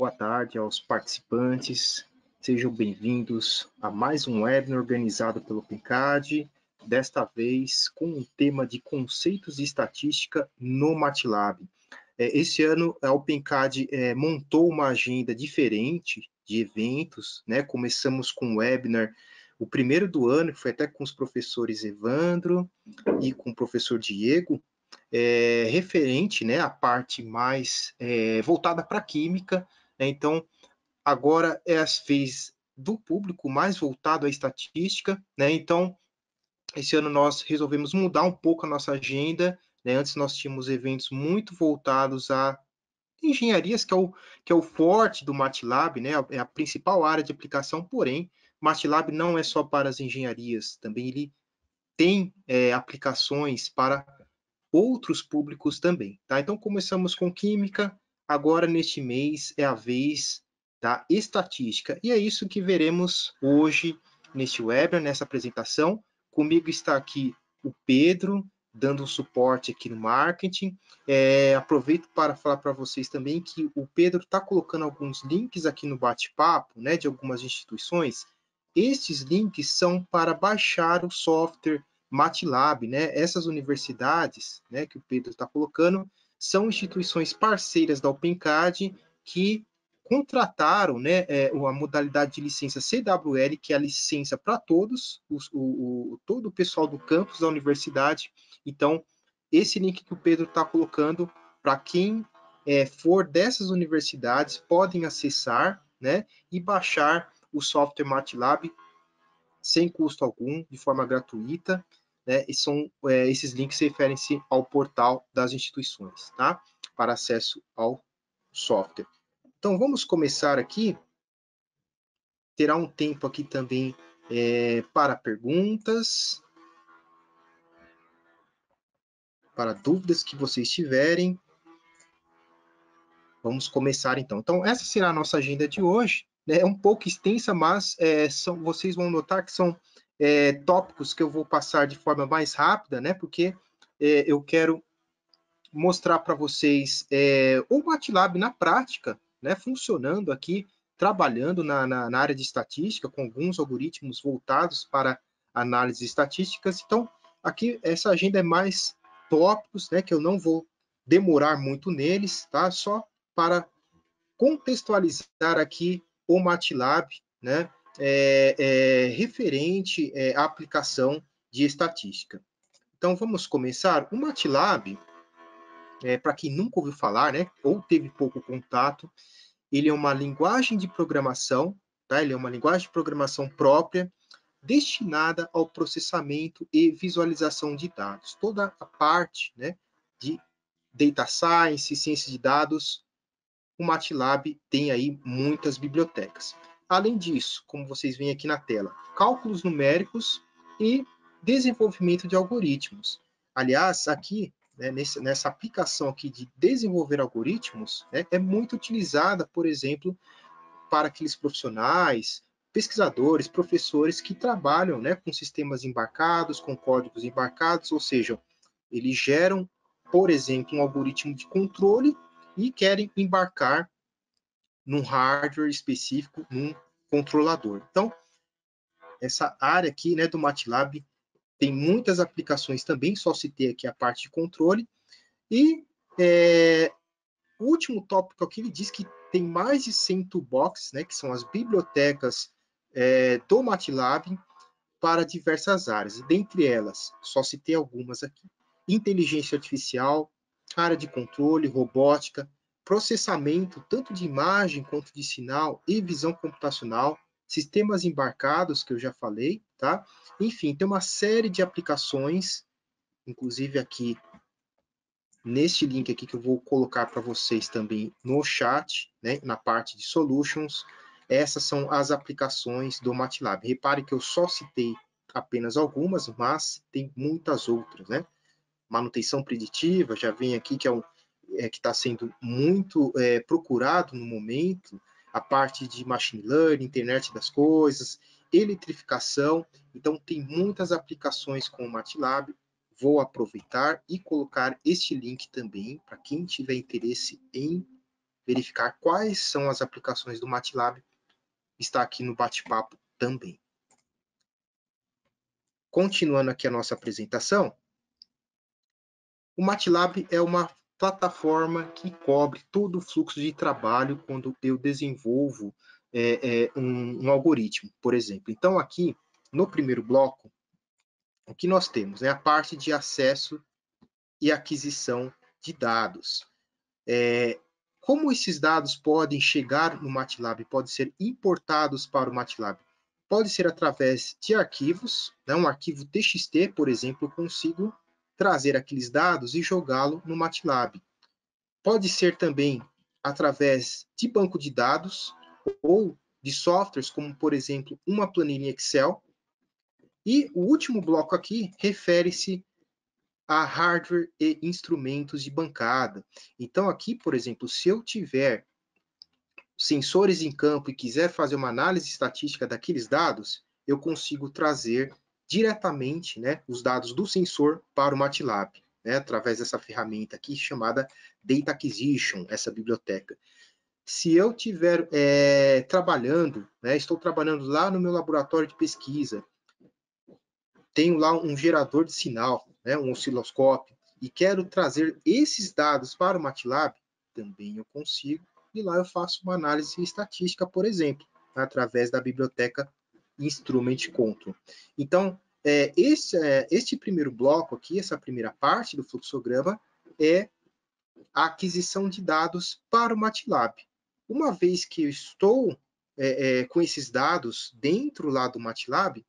Boa tarde aos participantes. Sejam bem-vindos a mais um webinar organizado pelo Pincade. desta vez com o tema de conceitos de estatística no MATLAB. É, esse ano, a OpenCAD é, montou uma agenda diferente de eventos, né? Começamos com o um webinar, o primeiro do ano, que foi até com os professores Evandro e com o professor Diego, é, referente né, à parte mais é, voltada para a química né? Então, agora é as fez do público mais voltado à estatística, né? Então, esse ano nós resolvemos mudar um pouco a nossa agenda. Né? Antes nós tínhamos eventos muito voltados a engenharias, que é o, que é o forte do MATLAB, né? é a principal área de aplicação, porém, MATLAB não é só para as engenharias, também ele tem é, aplicações para outros públicos também. Tá? Então, começamos com química, agora neste mês é a vez da estatística. E é isso que veremos hoje neste webinar, nessa apresentação. Comigo está aqui o Pedro, dando um suporte aqui no marketing. É, aproveito para falar para vocês também que o Pedro está colocando alguns links aqui no bate-papo, né, de algumas instituições. Estes links são para baixar o software MATLAB, né? Essas universidades, né, que o Pedro está colocando, são instituições parceiras da OpenCAD que contrataram né, é, a modalidade de licença CWL, que é a licença para todos, os, o, o, todo o pessoal do campus da universidade. Então, esse link que o Pedro está colocando, para quem é, for dessas universidades, podem acessar né, e baixar o software MATLAB sem custo algum, de forma gratuita né, e são, é, esses links referem-se ao portal das instituições, tá? Para acesso ao software. Então, vamos começar aqui. Terá um tempo aqui também é, para perguntas, para dúvidas que vocês tiverem. Vamos começar então. Então, essa será a nossa agenda de hoje. Né? É um pouco extensa, mas é, são, vocês vão notar que são é, tópicos que eu vou passar de forma mais rápida, né? Porque é, eu quero mostrar para vocês é, o MATLAB na prática, né? Funcionando aqui, trabalhando na, na, na área de estatística, com alguns algoritmos voltados para análise estatísticas. Então, aqui essa agenda é mais tópicos, né? Que eu não vou demorar muito neles, tá? Só para contextualizar aqui o MATLAB, né? é, é, referente é, à aplicação de estatística. Então, vamos começar. O MATLAB, é, para quem nunca ouviu falar, né, ou teve pouco contato, ele é uma linguagem de programação, tá? ele é uma linguagem de programação própria, destinada ao processamento e visualização de dados. Toda a parte né, de data science, ciência de dados, o MATLAB tem aí muitas bibliotecas. Além disso, como vocês veem aqui na tela, cálculos numéricos e desenvolvimento de algoritmos. Aliás, aqui, né, nesse, nessa aplicação aqui de desenvolver algoritmos, né, é muito utilizada, por exemplo, para aqueles profissionais, pesquisadores, professores que trabalham né, com sistemas embarcados, com códigos embarcados, ou seja, eles geram, por exemplo, um algoritmo de controle e querem embarcar num hardware específico, num controlador. Então, essa área aqui né, do MATLAB tem muitas aplicações também, só citei aqui a parte de controle. E é, o último tópico aqui, ele diz que tem mais de 100 toolboxes, né, que são as bibliotecas é, do MATLAB para diversas áreas. E dentre elas, só citei algumas aqui, inteligência artificial, área de controle, robótica, processamento tanto de imagem quanto de sinal e visão computacional, sistemas embarcados, que eu já falei, tá? Enfim, tem uma série de aplicações, inclusive aqui, neste link aqui que eu vou colocar para vocês também no chat, né, na parte de solutions, essas são as aplicações do MATLAB. Repare que eu só citei apenas algumas, mas tem muitas outras, né? Manutenção preditiva, já vem aqui que é um é, que está sendo muito é, procurado no momento, a parte de machine learning, internet das coisas, eletrificação. Então, tem muitas aplicações com o MATLAB. Vou aproveitar e colocar este link também para quem tiver interesse em verificar quais são as aplicações do MATLAB. Está aqui no bate-papo também. Continuando aqui a nossa apresentação, o MATLAB é uma plataforma que cobre todo o fluxo de trabalho quando eu desenvolvo é, é, um, um, algoritmo, por exemplo. Então, aqui, no primeiro bloco, o que nós temos é a parte de acesso e aquisição de dados. É, como esses dados podem chegar no MATLAB, podem ser importados para o MATLAB? Pode ser através de arquivos, né? um arquivo TXT, por exemplo, eu consigo trazer aqueles dados e jogá-lo no MATLAB. Pode ser também através de banco de dados ou de softwares, como, por exemplo, uma planilha Excel. E o último bloco aqui refere-se a hardware e instrumentos de bancada. Então, aqui, por exemplo, se eu tiver sensores em campo e quiser fazer uma análise estatística daqueles dados, eu consigo trazer diretamente né, os dados do sensor para o MATLAB, né, através dessa ferramenta aqui chamada Data Acquisition, essa biblioteca. Se eu estiver é, trabalhando, né, estou trabalhando lá no meu laboratório de pesquisa, tenho lá um gerador de sinal, né, um osciloscópio, e quero trazer esses dados para o MATLAB, também eu consigo, e lá eu faço uma análise estatística, por exemplo, através da biblioteca Instrument Control. Então, é, esse, é, este primeiro bloco aqui, essa primeira parte do fluxograma, é a aquisição de dados para o MATLAB. Uma vez que eu estou é, é, com esses dados dentro lá do MATLAB,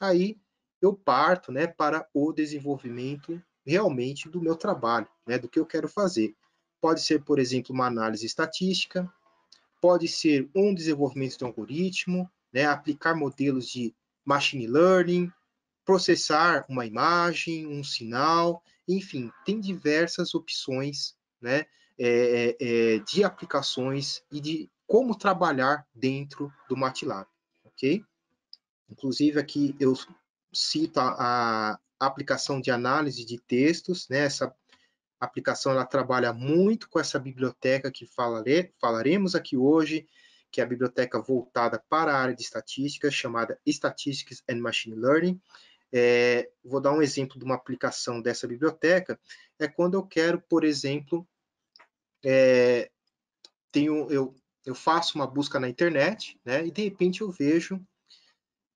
aí eu parto né, para o desenvolvimento realmente do meu trabalho, né, do que eu quero fazer. Pode ser, por exemplo, uma análise estatística, pode ser um desenvolvimento de um algoritmo, né, aplicar modelos de machine learning, processar uma imagem, um sinal, enfim, tem diversas opções né, é, é, é, de aplicações e de como trabalhar dentro do MATLAB, ok? Inclusive aqui eu cito a, a aplicação de análise de textos, né? essa aplicação ela trabalha muito com essa biblioteca que falaremos aqui hoje, que é a biblioteca voltada para a área de estatística, chamada Statistics and Machine Learning. É, vou dar um exemplo de uma aplicação dessa biblioteca, é quando eu quero, por exemplo, é, tenho, eu, eu faço uma busca na internet, né, e de repente eu vejo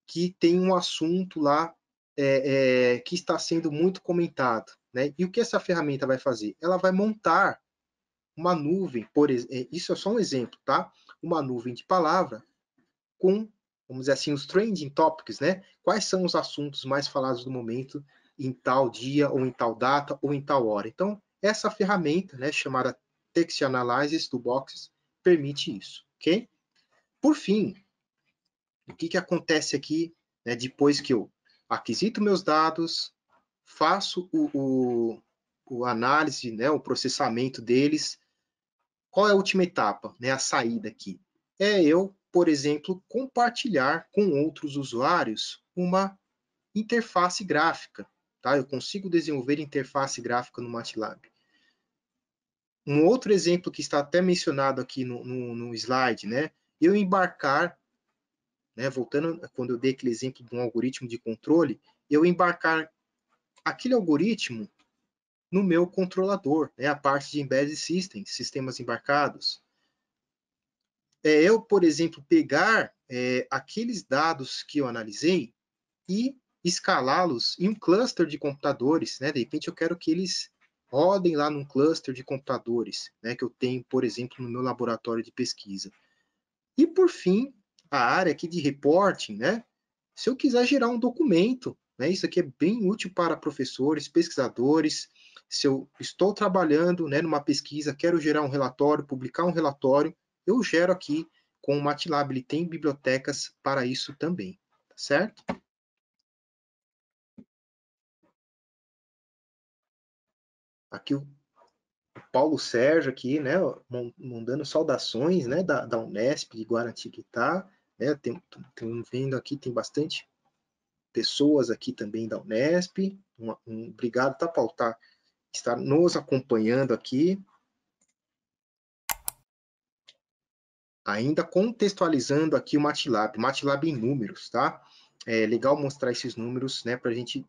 que tem um assunto lá é, é que está sendo muito comentado. Né? E o que essa ferramenta vai fazer? Ela vai montar uma nuvem, por, é, isso é só um exemplo, tá? uma nuvem de palavra com, vamos dizer assim, os trending topics, né? Quais são os assuntos mais falados no momento, em tal dia, ou em tal data, ou em tal hora. Então, essa ferramenta, né, chamada Text Analysis do Boxes, permite isso, ok? Por fim, o que, que acontece aqui, né, depois que eu aquisito meus dados, faço o, o, o análise, né, o processamento deles, qual é a última etapa, né, a saída aqui? É eu, por exemplo, compartilhar com outros usuários uma interface gráfica. Tá? Eu consigo desenvolver interface gráfica no MATLAB. Um outro exemplo que está até mencionado aqui no, no, no slide, né? eu embarcar, né, voltando quando eu dei aquele exemplo de um algoritmo de controle, eu embarcar aquele algoritmo no meu controlador, né? a parte de Embedded Systems, sistemas embarcados. É eu, por exemplo, pegar é, aqueles dados que eu analisei e escalá-los em um cluster de computadores, né? De repente eu quero que eles rodem lá num cluster de computadores, né? Que eu tenho, por exemplo, no meu laboratório de pesquisa. E por fim, a área aqui de reporting, né? Se eu quiser gerar um documento, né? Isso aqui é bem útil para professores, pesquisadores, se eu estou trabalhando né, numa pesquisa, quero gerar um relatório, publicar um relatório, eu gero aqui com o MATLAB, ele tem bibliotecas para isso também, tá certo? Aqui o Paulo Sérgio aqui, né, mandando saudações, né, da, da Unesp de Guaratinguetá, né, tem, tem, vendo aqui, tem bastante pessoas aqui também da Unesp, um, um obrigado, tá, Paulo, tá está nos acompanhando aqui. Ainda contextualizando aqui o MATLAB, MATLAB em números, tá? É legal mostrar esses números, né, para a gente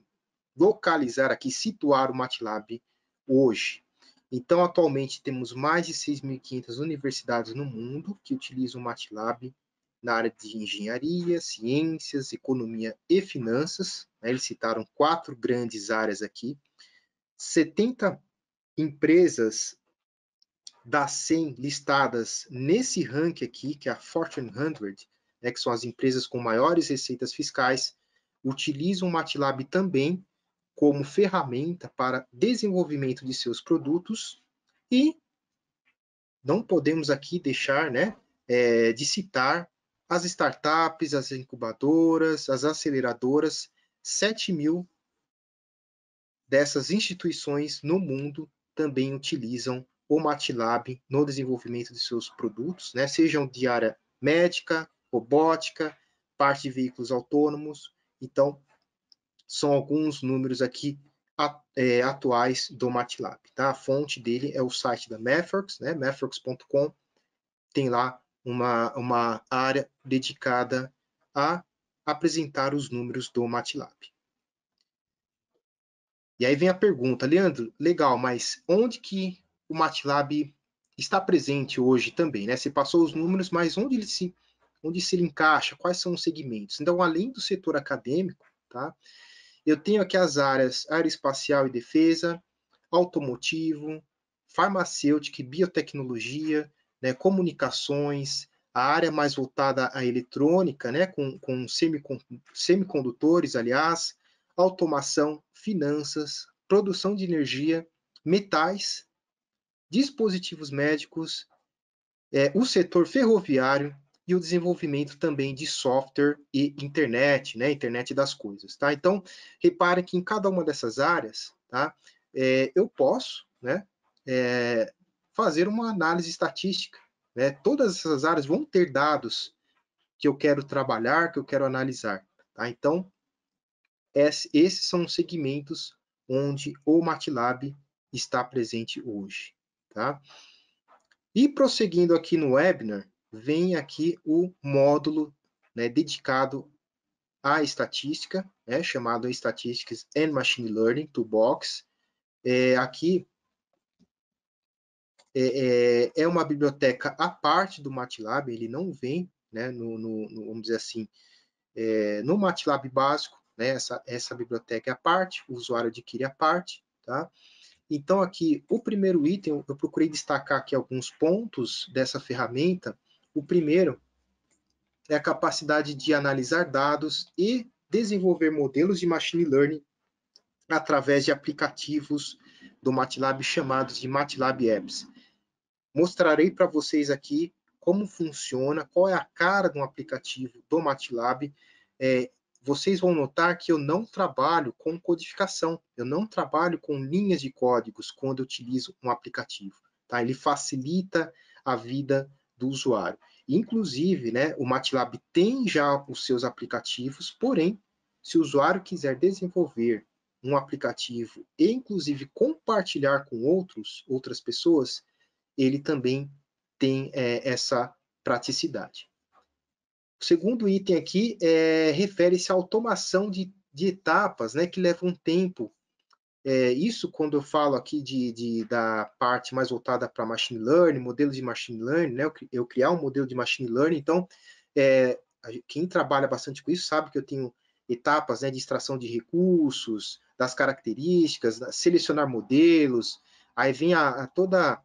localizar aqui, situar o MATLAB hoje. Então, atualmente, temos mais de 6.500 universidades no mundo que utilizam o MATLAB na área de engenharia, ciências, economia e finanças. Né? Eles citaram quatro grandes áreas aqui. 70 empresas das 100 listadas nesse ranking aqui, que é a Fortune 100, né, que são as empresas com maiores receitas fiscais, utilizam o MATLAB também como ferramenta para desenvolvimento de seus produtos e não podemos aqui deixar né, é, de citar as startups, as incubadoras, as aceleradoras, 7 mil dessas instituições no mundo também utilizam o MATLAB no desenvolvimento de seus produtos, né? sejam de área médica, robótica, parte de veículos autônomos. Então, são alguns números aqui é, atuais do MATLAB. Tá? A fonte dele é o site da MathWorks, né? mathworks.com. Tem lá uma, uma área dedicada a apresentar os números do MATLAB. E aí vem a pergunta, Leandro, legal, mas onde que o MATLAB está presente hoje também, né? Você passou os números, mas onde ele se onde se ele encaixa, quais são os segmentos? Então, além do setor acadêmico, tá? Eu tenho aqui as áreas aeroespacial e defesa, automotivo, farmacêutica e biotecnologia, né, comunicações, a área mais voltada à eletrônica, né, com, com semicondutores, aliás, automação, finanças, produção de energia, metais, dispositivos médicos, é, o setor ferroviário e o desenvolvimento também de software e internet, né? Internet das coisas, tá? Então, reparem que em cada uma dessas áreas, tá? É, eu posso, né? É, fazer uma análise estatística, né? Todas essas áreas vão ter dados que eu quero trabalhar, que eu quero analisar, tá? Então, esses são os segmentos onde o MATLAB está presente hoje. Tá? E prosseguindo aqui no webinar, vem aqui o módulo né, dedicado à estatística, né, chamado Statistics and Machine Learning Toolbox. É, aqui é, é, é uma biblioteca à parte do MATLAB, ele não vem, né, no, no, no vamos dizer assim, é, no MATLAB básico, né? essa, essa biblioteca é a parte, o usuário adquire a parte, tá? Então, aqui, o primeiro item, eu procurei destacar aqui alguns pontos dessa ferramenta. O primeiro é a capacidade de analisar dados e desenvolver modelos de machine learning através de aplicativos do MATLAB chamados de MATLAB Apps. Mostrarei para vocês aqui como funciona, qual é a cara de um aplicativo do MATLAB, é, vocês vão notar que eu não trabalho com codificação, eu não trabalho com linhas de códigos quando eu utilizo um aplicativo. Tá? Ele facilita a vida do usuário. Inclusive, né, o MATLAB tem já os seus aplicativos, porém, se o usuário quiser desenvolver um aplicativo e, inclusive, compartilhar com outros, outras pessoas, ele também tem é, essa praticidade. O segundo item aqui é, refere-se à automação de, de etapas né, que levam tempo. É, isso, quando eu falo aqui de, de da parte mais voltada para machine learning, modelo de machine learning, né, eu, eu criar um modelo de machine learning, então, é, quem trabalha bastante com isso sabe que eu tenho etapas né, de extração de recursos, das características, selecionar modelos, aí vem a, a toda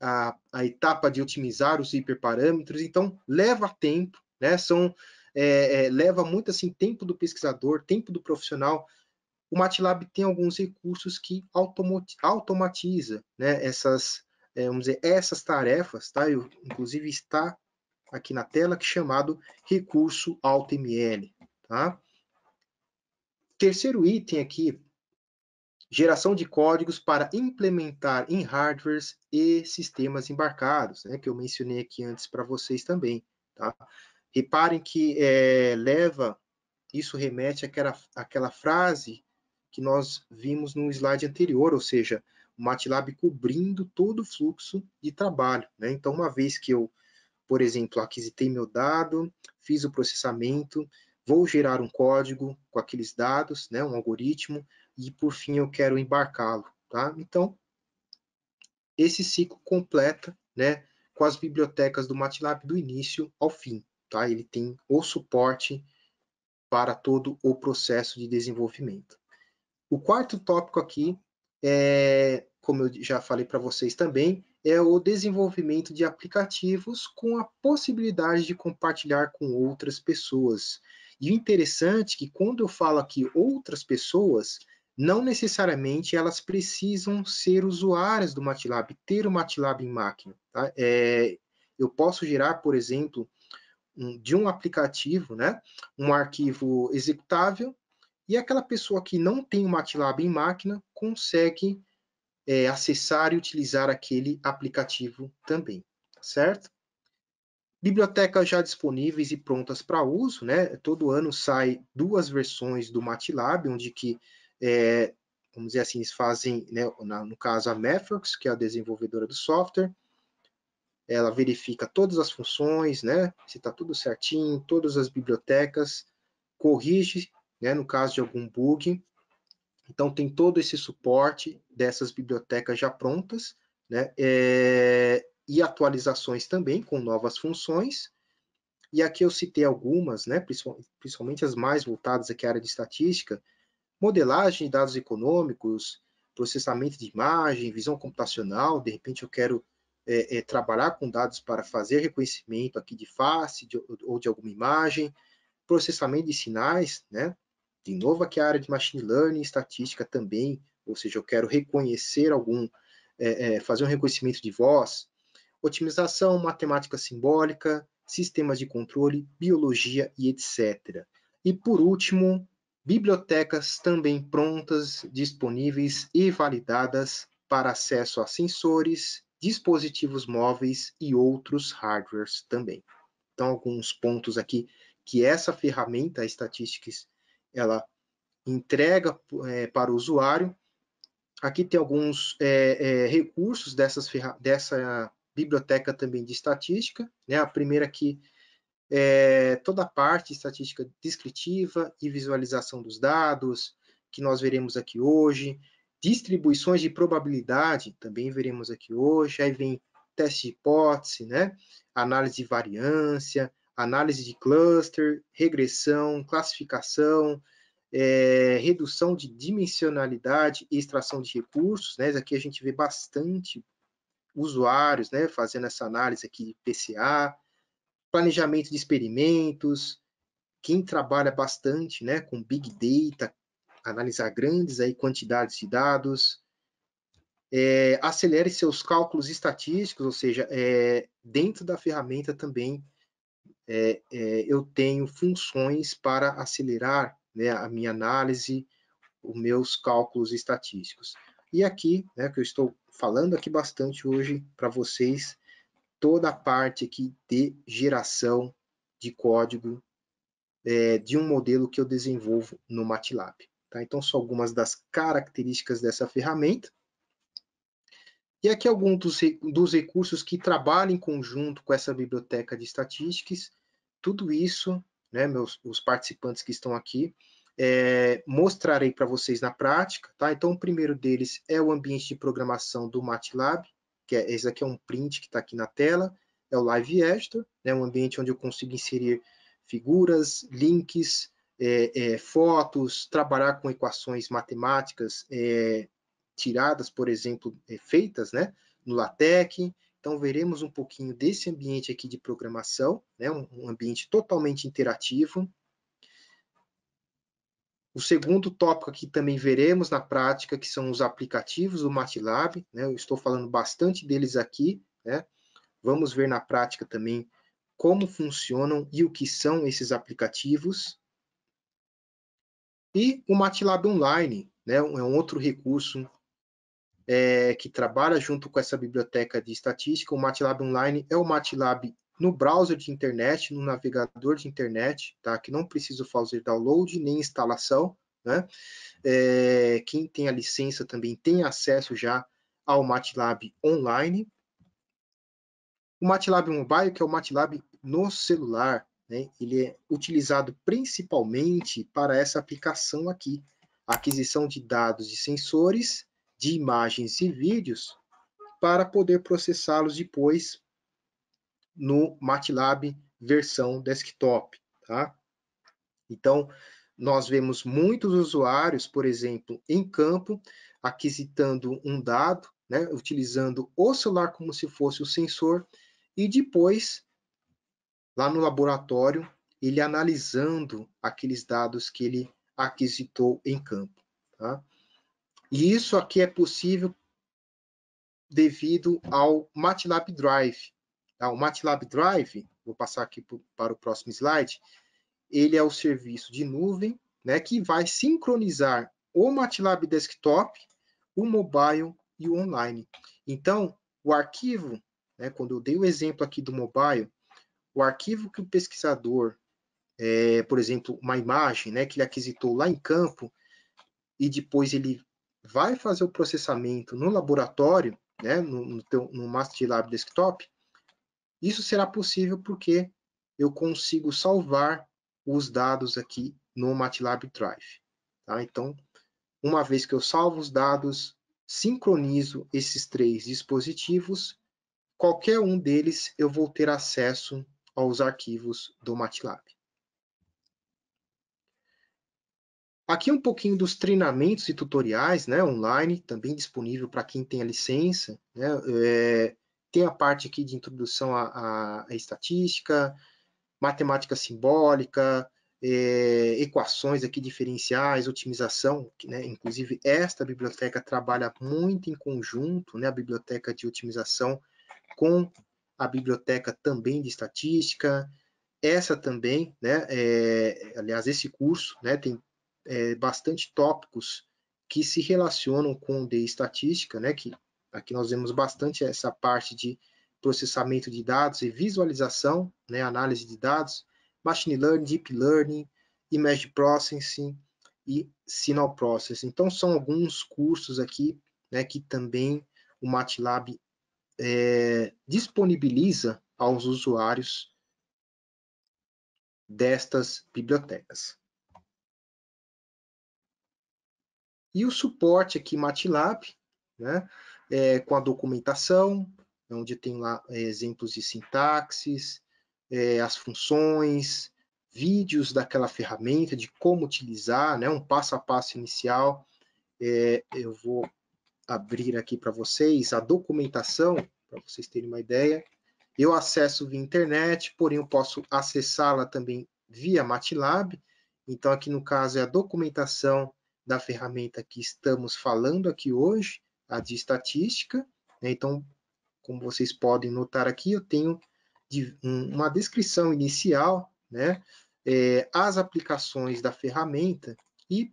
a, a etapa de otimizar os hiperparâmetros, então leva tempo, né? São, é, é, leva muito assim tempo do pesquisador, tempo do profissional. O MATLAB tem alguns recursos que automatiza né, essas, é, vamos dizer, essas tarefas, tá? Eu, inclusive está aqui na tela, que é chamado recurso AutoML, tá? Terceiro item aqui geração de códigos para implementar em hardwares e sistemas embarcados, né, que eu mencionei aqui antes para vocês também. Tá? Reparem que é, leva, isso remete àquela, àquela frase que nós vimos no slide anterior, ou seja, o MATLAB cobrindo todo o fluxo de trabalho. Né? Então, uma vez que eu, por exemplo, aquisitei meu dado, fiz o processamento, vou gerar um código com aqueles dados, né, um algoritmo, e por fim eu quero embarcá-lo, tá? Então, esse ciclo completa, né, com as bibliotecas do MATLAB do início ao fim, tá? Ele tem o suporte para todo o processo de desenvolvimento. O quarto tópico aqui é, como eu já falei para vocês também, é o desenvolvimento de aplicativos com a possibilidade de compartilhar com outras pessoas. E o interessante é que quando eu falo aqui outras pessoas, não necessariamente elas precisam ser usuárias do MATLAB, ter o MATLAB em máquina. Tá? É, eu posso gerar, por exemplo, um, de um aplicativo, né, um arquivo executável, e aquela pessoa que não tem o MATLAB em máquina consegue é, acessar e utilizar aquele aplicativo também, tá certo? Bibliotecas já disponíveis e prontas para uso, né? Todo ano sai duas versões do MATLAB, onde que é, vamos dizer assim, eles fazem, né, no caso a Mefrox, que é a desenvolvedora do software, ela verifica todas as funções, né, se está tudo certinho, todas as bibliotecas, corrige, né, no caso de algum bug. Então, tem todo esse suporte dessas bibliotecas já prontas, né, é, e atualizações também com novas funções. E aqui eu citei algumas, né, principalmente as mais voltadas aqui à área de estatística, modelagem de dados econômicos, processamento de imagem, visão computacional, de repente eu quero é, é, trabalhar com dados para fazer reconhecimento aqui de face de, ou de alguma imagem, processamento de sinais, né? De novo aqui a área de machine learning, estatística também, ou seja, eu quero reconhecer algum, é, é fazer um reconhecimento de voz, otimização, matemática simbólica, sistemas de controle, biologia e etc. E por último, bibliotecas também prontas, disponíveis e validadas para acesso a sensores, dispositivos móveis e outros hardwares também. Então, alguns pontos aqui que essa ferramenta Statistics ela entrega é, para o usuário. Aqui tem alguns é, é, recursos dessas, dessa biblioteca também de estatística. Né? A primeira aqui é, toda a parte estatística descritiva e visualização dos dados, que nós veremos aqui hoje, distribuições de probabilidade, também veremos aqui hoje, aí vem teste de hipótese, né? análise de variância, análise de cluster, regressão, classificação, é, redução de dimensionalidade e extração de recursos. Né? Aqui a gente vê bastante usuários né, fazendo essa análise aqui de PCA, planejamento de experimentos, quem trabalha bastante né, com Big Data, analisar grandes aí quantidades de dados, é, acelere seus cálculos estatísticos, ou seja, é, dentro da ferramenta também é, é eu tenho funções para acelerar né, a minha análise, os meus cálculos estatísticos. E aqui, né, que eu estou falando aqui bastante hoje para vocês, toda a parte aqui de geração de código é, de um modelo que eu desenvolvo no MATLAB. Tá? Então, são algumas das características dessa ferramenta. E aqui alguns dos, dos recursos que trabalham em conjunto com essa biblioteca de estatísticas. Tudo isso, né, meus, os participantes que estão aqui, é, mostrarei para vocês na prática. Tá? Então, o primeiro deles é o ambiente de programação do MATLAB que é, esse aqui é um print que está aqui na tela, é o Live Editor, né, um ambiente onde eu consigo inserir figuras, links, é, é, fotos, trabalhar com equações matemáticas é, tiradas, por exemplo, é, feitas né, no LaTeX. Então, veremos um pouquinho desse ambiente aqui de programação, né, um ambiente totalmente interativo. O segundo tópico que também veremos na prática, que são os aplicativos do MATLAB, né? eu estou falando bastante deles aqui, né? vamos ver na prática também como funcionam e o que são esses aplicativos. E o MATLAB Online, né? é um outro recurso é, que trabalha junto com essa biblioteca de estatística. O MATLAB Online é o MATLAB no browser de internet, no navegador de internet, tá? que não preciso fazer download nem instalação. Né? É, quem tem a licença também tem acesso já ao MATLAB online. O MATLAB Mobile, que é o MATLAB no celular, né? ele é utilizado principalmente para essa aplicação aqui, aquisição de dados de sensores, de imagens e vídeos, para poder processá-los depois no MATLAB versão desktop, tá? Então, nós vemos muitos usuários, por exemplo, em campo, aquisitando um dado, né, utilizando o celular como se fosse o sensor, e depois, lá no laboratório, ele analisando aqueles dados que ele aquisitou em campo. Tá? E isso aqui é possível devido ao MATLAB Drive, Tá? O MATLAB Drive, vou passar aqui para o próximo slide, ele é o serviço de nuvem né, que vai sincronizar o MATLAB Desktop, o mobile e o online. Então, o arquivo, né, quando eu dei o exemplo aqui do mobile, o arquivo que o pesquisador, é, por exemplo, uma imagem né, que ele aquisitou lá em campo, e depois ele vai fazer o processamento no laboratório, né, no, no, teu, no Desktop, isso será possível porque eu consigo salvar os dados aqui no MATLAB Drive. Tá? Então, uma vez que eu salvo os dados, sincronizo esses três dispositivos, qualquer um deles eu vou ter acesso aos arquivos do MATLAB. Aqui um pouquinho dos treinamentos e tutoriais né, online, também disponível para quem tem a licença. Né, é, tem a parte aqui de introdução à, à estatística, matemática simbólica, é, equações aqui diferenciais, otimização, né? inclusive esta biblioteca trabalha muito em conjunto, né? a biblioteca de otimização com a biblioteca também de estatística, essa também, né? é, aliás, esse curso né, tem é, bastante tópicos que se relacionam com de estatística, né, que Aqui nós vemos bastante essa parte de processamento de dados e visualização, né, análise de dados, machine learning, deep learning, image processing e signal processing. Então são alguns cursos aqui, né, que também o MATLAB é, disponibiliza aos usuários destas bibliotecas. E o suporte aqui MATLAB, né? é, com a documentação, onde tem lá é, exemplos de sintaxes, é, as funções, vídeos daquela ferramenta, de como utilizar, né, um passo a passo inicial. É, eu vou abrir aqui para vocês a documentação, para vocês terem uma ideia. Eu acesso via internet, porém eu posso acessá-la também via MATLAB. Então, aqui no caso é a documentação da ferramenta que estamos falando aqui hoje a de estatística. Né? Então, como vocês podem notar aqui, eu tenho uma descrição inicial, né? É, as aplicações da ferramenta e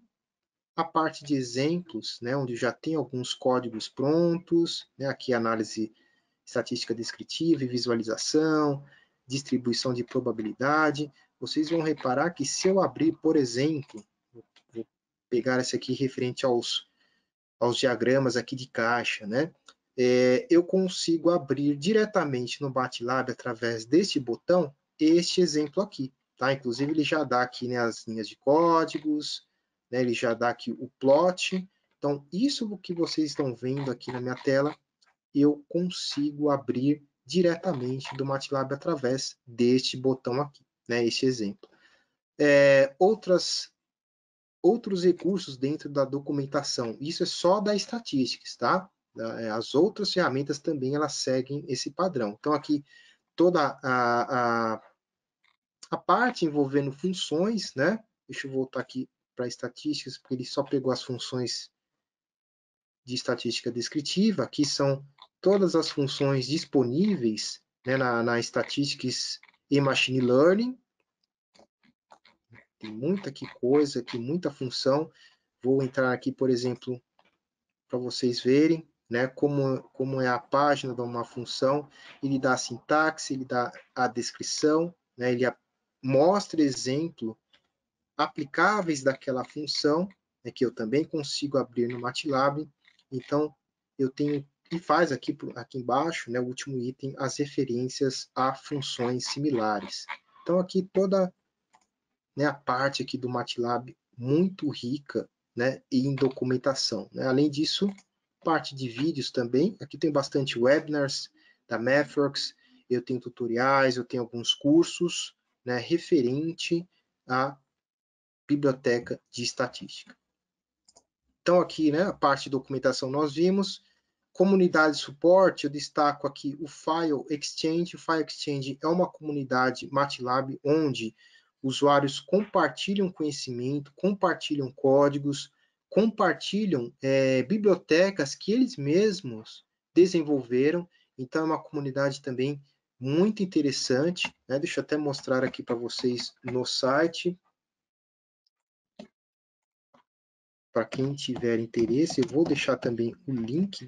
a parte de exemplos, né? onde já tem alguns códigos prontos, né? aqui análise estatística descritiva e visualização, distribuição de probabilidade. Vocês vão reparar que se eu abrir, por exemplo, vou pegar essa aqui referente aos aos diagramas aqui de caixa, né? É, eu consigo abrir diretamente no MATLAB através deste botão este exemplo aqui, tá? Inclusive ele já dá aqui né, as linhas de códigos, né, ele já dá aqui o plot. Então isso que vocês estão vendo aqui na minha tela, eu consigo abrir diretamente do MATLAB através deste botão aqui, né? Este exemplo. É, outras outros recursos dentro da documentação. Isso é só da statistics tá? É, as outras ferramentas também elas seguem esse padrão. Então, aqui toda a, a, a parte envolvendo funções, né? Deixa eu voltar aqui para estatísticas, porque ele só pegou as funções de estatística descritiva, aqui são todas as funções disponíveis né, na, na Statistics e Machine Learning, tem muita que coisa, aqui, muita função. Vou entrar aqui, por exemplo, para vocês verem né, como, como é a página de uma função. Ele dá a sintaxe, ele dá a descrição, né, ele a, mostra exemplo aplicáveis daquela função, né, que eu também consigo abrir no MATLAB. Então, eu tenho e faz aqui, aqui embaixo, né, o último item, as referências a funções similares. Então, aqui toda né, a parte aqui do MATLAB muito rica né, em documentação. Né? Além disso, parte de vídeos também. Aqui tem bastante webinars da MathWorks, eu tenho tutoriais, eu tenho alguns cursos né, referente à biblioteca de estatística. Então, aqui, né, a parte de documentação nós vimos. Comunidade de suporte, eu destaco aqui o File Exchange. O File Exchange é uma comunidade MATLAB onde usuários compartilham conhecimento, compartilham códigos, compartilham é, bibliotecas que eles mesmos desenvolveram. Então, é uma comunidade também muito interessante. Né? Deixa eu até mostrar aqui para vocês no site. Para quem tiver interesse, eu vou deixar também o link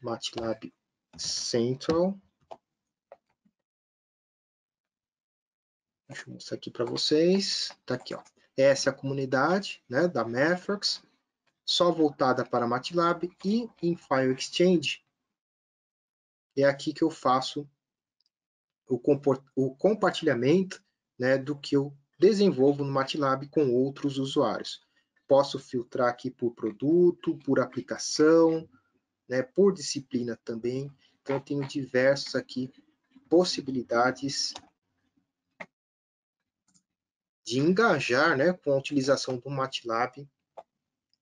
MATLAB Central. Deixa eu mostrar aqui para vocês. Tá aqui, ó. Essa é a comunidade né, da Mathworks, só voltada para MATLAB e em File Exchange. É aqui que eu faço o, o compartilhamento né, do que eu desenvolvo no MATLAB com outros usuários. Posso filtrar aqui por produto, por aplicação, né, por disciplina também. Então, eu tenho diversos aqui possibilidades de engajar né, com a utilização do MATLAB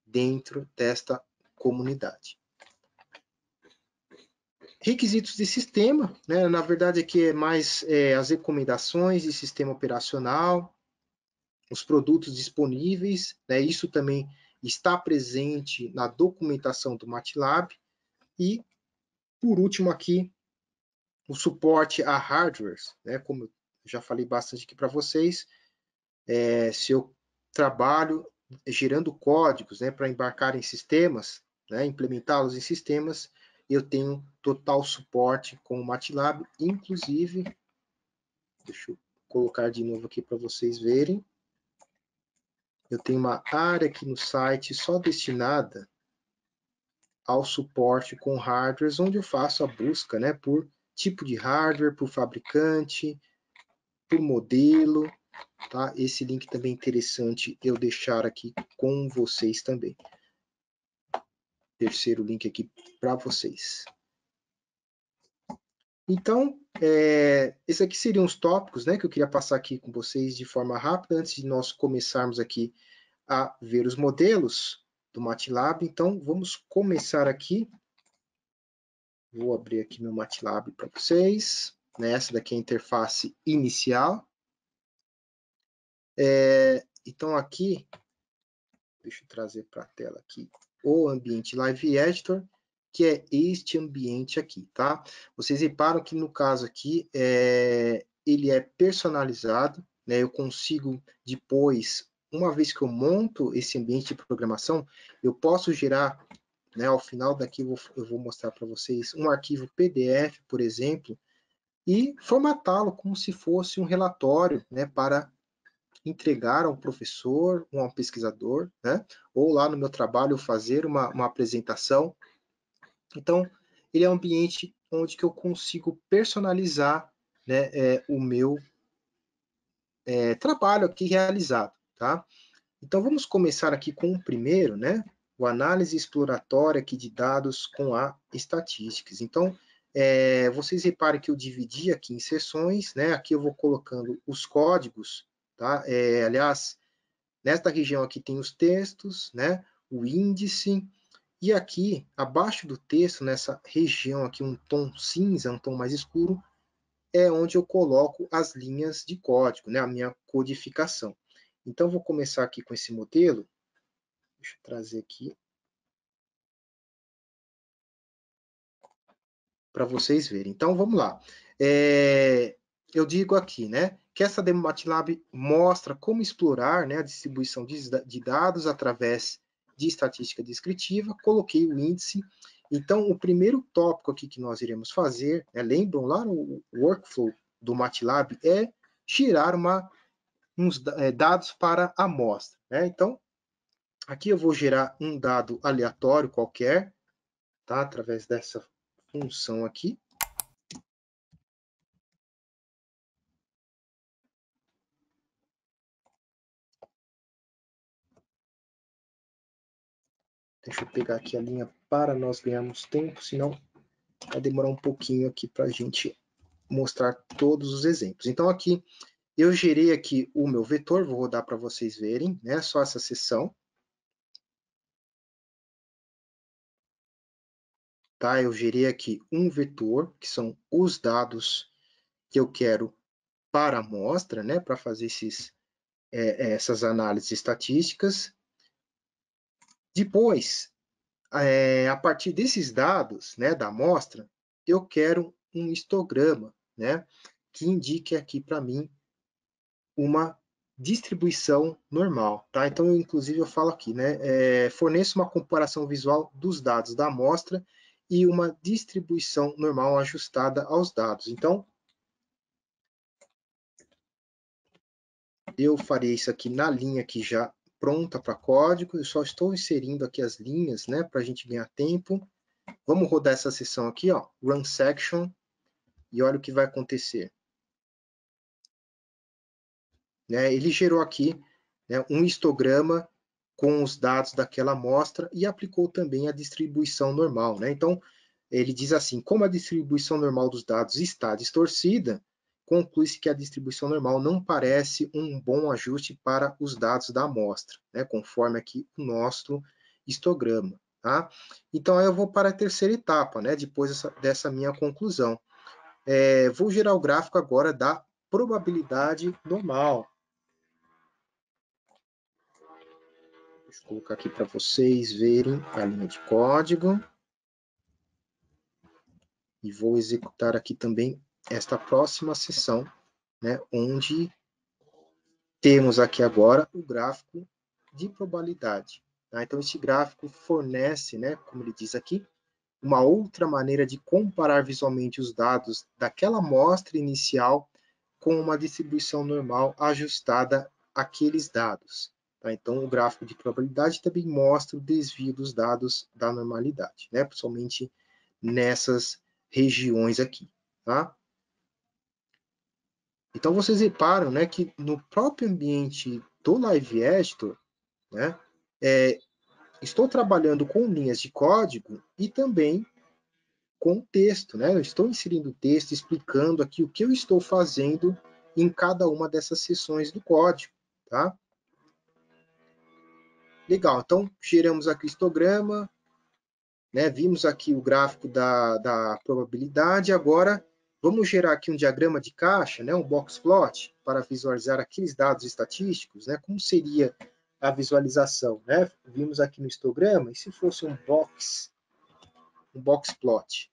dentro desta comunidade. Requisitos de sistema, né? na verdade aqui é mais é, as recomendações de sistema operacional, os produtos disponíveis, né? isso também está presente na documentação do MATLAB, e por último aqui, o suporte a hardwares, né? como eu já falei bastante aqui para vocês, é, se eu trabalho gerando códigos né, para embarcar em sistemas, né, implementá-los em sistemas, eu tenho total suporte com o MATLAB, inclusive, deixa eu colocar de novo aqui para vocês verem, eu tenho uma área aqui no site só destinada ao suporte com hardwares, onde eu faço a busca né, por tipo de hardware, por fabricante, por modelo, Tá? Esse link também é interessante eu deixar aqui com vocês também. Terceiro link aqui para vocês. Então, é, esses aqui seriam os tópicos né, que eu queria passar aqui com vocês de forma rápida, antes de nós começarmos aqui a ver os modelos do MATLAB. Então, vamos começar aqui. Vou abrir aqui meu MATLAB para vocês. nessa né, Essa daqui é a interface inicial. É, então aqui, deixa eu trazer para a tela aqui, o ambiente Live Editor, que é este ambiente aqui, tá? Vocês reparam que no caso aqui, é, ele é personalizado, né? Eu consigo depois, uma vez que eu monto esse ambiente de programação, eu posso gerar, né? Ao final daqui eu vou, eu vou mostrar para vocês um arquivo PDF, por exemplo, e formatá-lo como se fosse um relatório, né? Para entregar a um professor, um pesquisador, né? ou lá no meu trabalho fazer uma, uma apresentação. Então, ele é um ambiente onde que eu consigo personalizar né, é, o meu é, trabalho aqui realizado. Tá? Então, vamos começar aqui com o primeiro, né? o análise exploratória aqui de dados com a estatísticas. Então, é, vocês reparem que eu dividi aqui em seções, né? aqui eu vou colocando os códigos Tá? É, aliás, nesta região aqui tem os textos, né? o índice, e aqui, abaixo do texto, nessa região aqui, um tom cinza, um tom mais escuro, é onde eu coloco as linhas de código, né? a minha codificação. Então, vou começar aqui com esse modelo. Deixa eu trazer aqui para vocês verem. Então, vamos lá. É, eu digo aqui, né, que essa Demo MATLAB mostra como explorar né, a distribuição de, de dados através de estatística descritiva, coloquei o índice. Então, o primeiro tópico aqui que nós iremos fazer, né, lembram lá no workflow do MATLAB, é gerar uma, uns é, dados para amostra. Né? Então, aqui eu vou gerar um dado aleatório qualquer, tá? através dessa função aqui. Deixa eu pegar aqui a linha para nós ganharmos tempo, senão vai demorar um pouquinho aqui para a gente mostrar todos os exemplos. Então aqui eu gerei aqui o meu vetor, vou rodar para vocês verem, né? Só essa sessão Tá? Eu gerei aqui um vetor, que são os dados que eu quero para a amostra, né? Para fazer esses, é, é, essas análises estatísticas. Depois, é, a partir desses dados né, da amostra, eu quero um histograma né, que indique aqui para mim uma distribuição normal. Tá? Então, eu, inclusive, eu falo aqui, né, é, forneço uma comparação visual dos dados da amostra e uma distribuição normal ajustada aos dados. Então, eu farei isso aqui na linha que já pronta para código, eu só estou inserindo aqui as linhas, né, para a gente ganhar tempo. Vamos rodar essa sessão aqui, ó, run section, e olha o que vai acontecer. Né, ele gerou aqui né, um histograma com os dados daquela amostra e aplicou também a distribuição normal. Né? Então, ele diz assim, como a distribuição normal dos dados está distorcida, conclui-se que a distribuição normal não parece um bom ajuste para os dados da amostra, né, conforme aqui o nosso histograma. Tá? Então, aí eu vou para a terceira etapa, né, depois dessa, dessa minha conclusão. É, vou gerar o gráfico agora da probabilidade normal. Deixa eu colocar aqui para vocês verem a linha de código. E vou executar aqui também esta próxima sessão, né, onde temos aqui agora o gráfico de probabilidade. Tá? Então, esse gráfico fornece, né, como ele diz aqui, uma outra maneira de comparar visualmente os dados daquela amostra inicial com uma distribuição normal ajustada àqueles dados. Tá? Então, o gráfico de probabilidade também mostra o desvio dos dados da normalidade, né? principalmente nessas regiões aqui. Tá? Então vocês reparam né, que no próprio ambiente do Live Editor, né, é, estou trabalhando com linhas de código e também com texto. Né? Eu estou inserindo texto, explicando aqui o que eu estou fazendo em cada uma dessas sessões do código. Tá? Legal, então geramos aqui o histograma, né? vimos aqui o gráfico da, da probabilidade, agora Vamos gerar aqui um diagrama de caixa, né, um box plot, para visualizar aqueles dados estatísticos, né, como seria a visualização. Né? Vimos aqui no histograma, e se fosse um box, um box plot?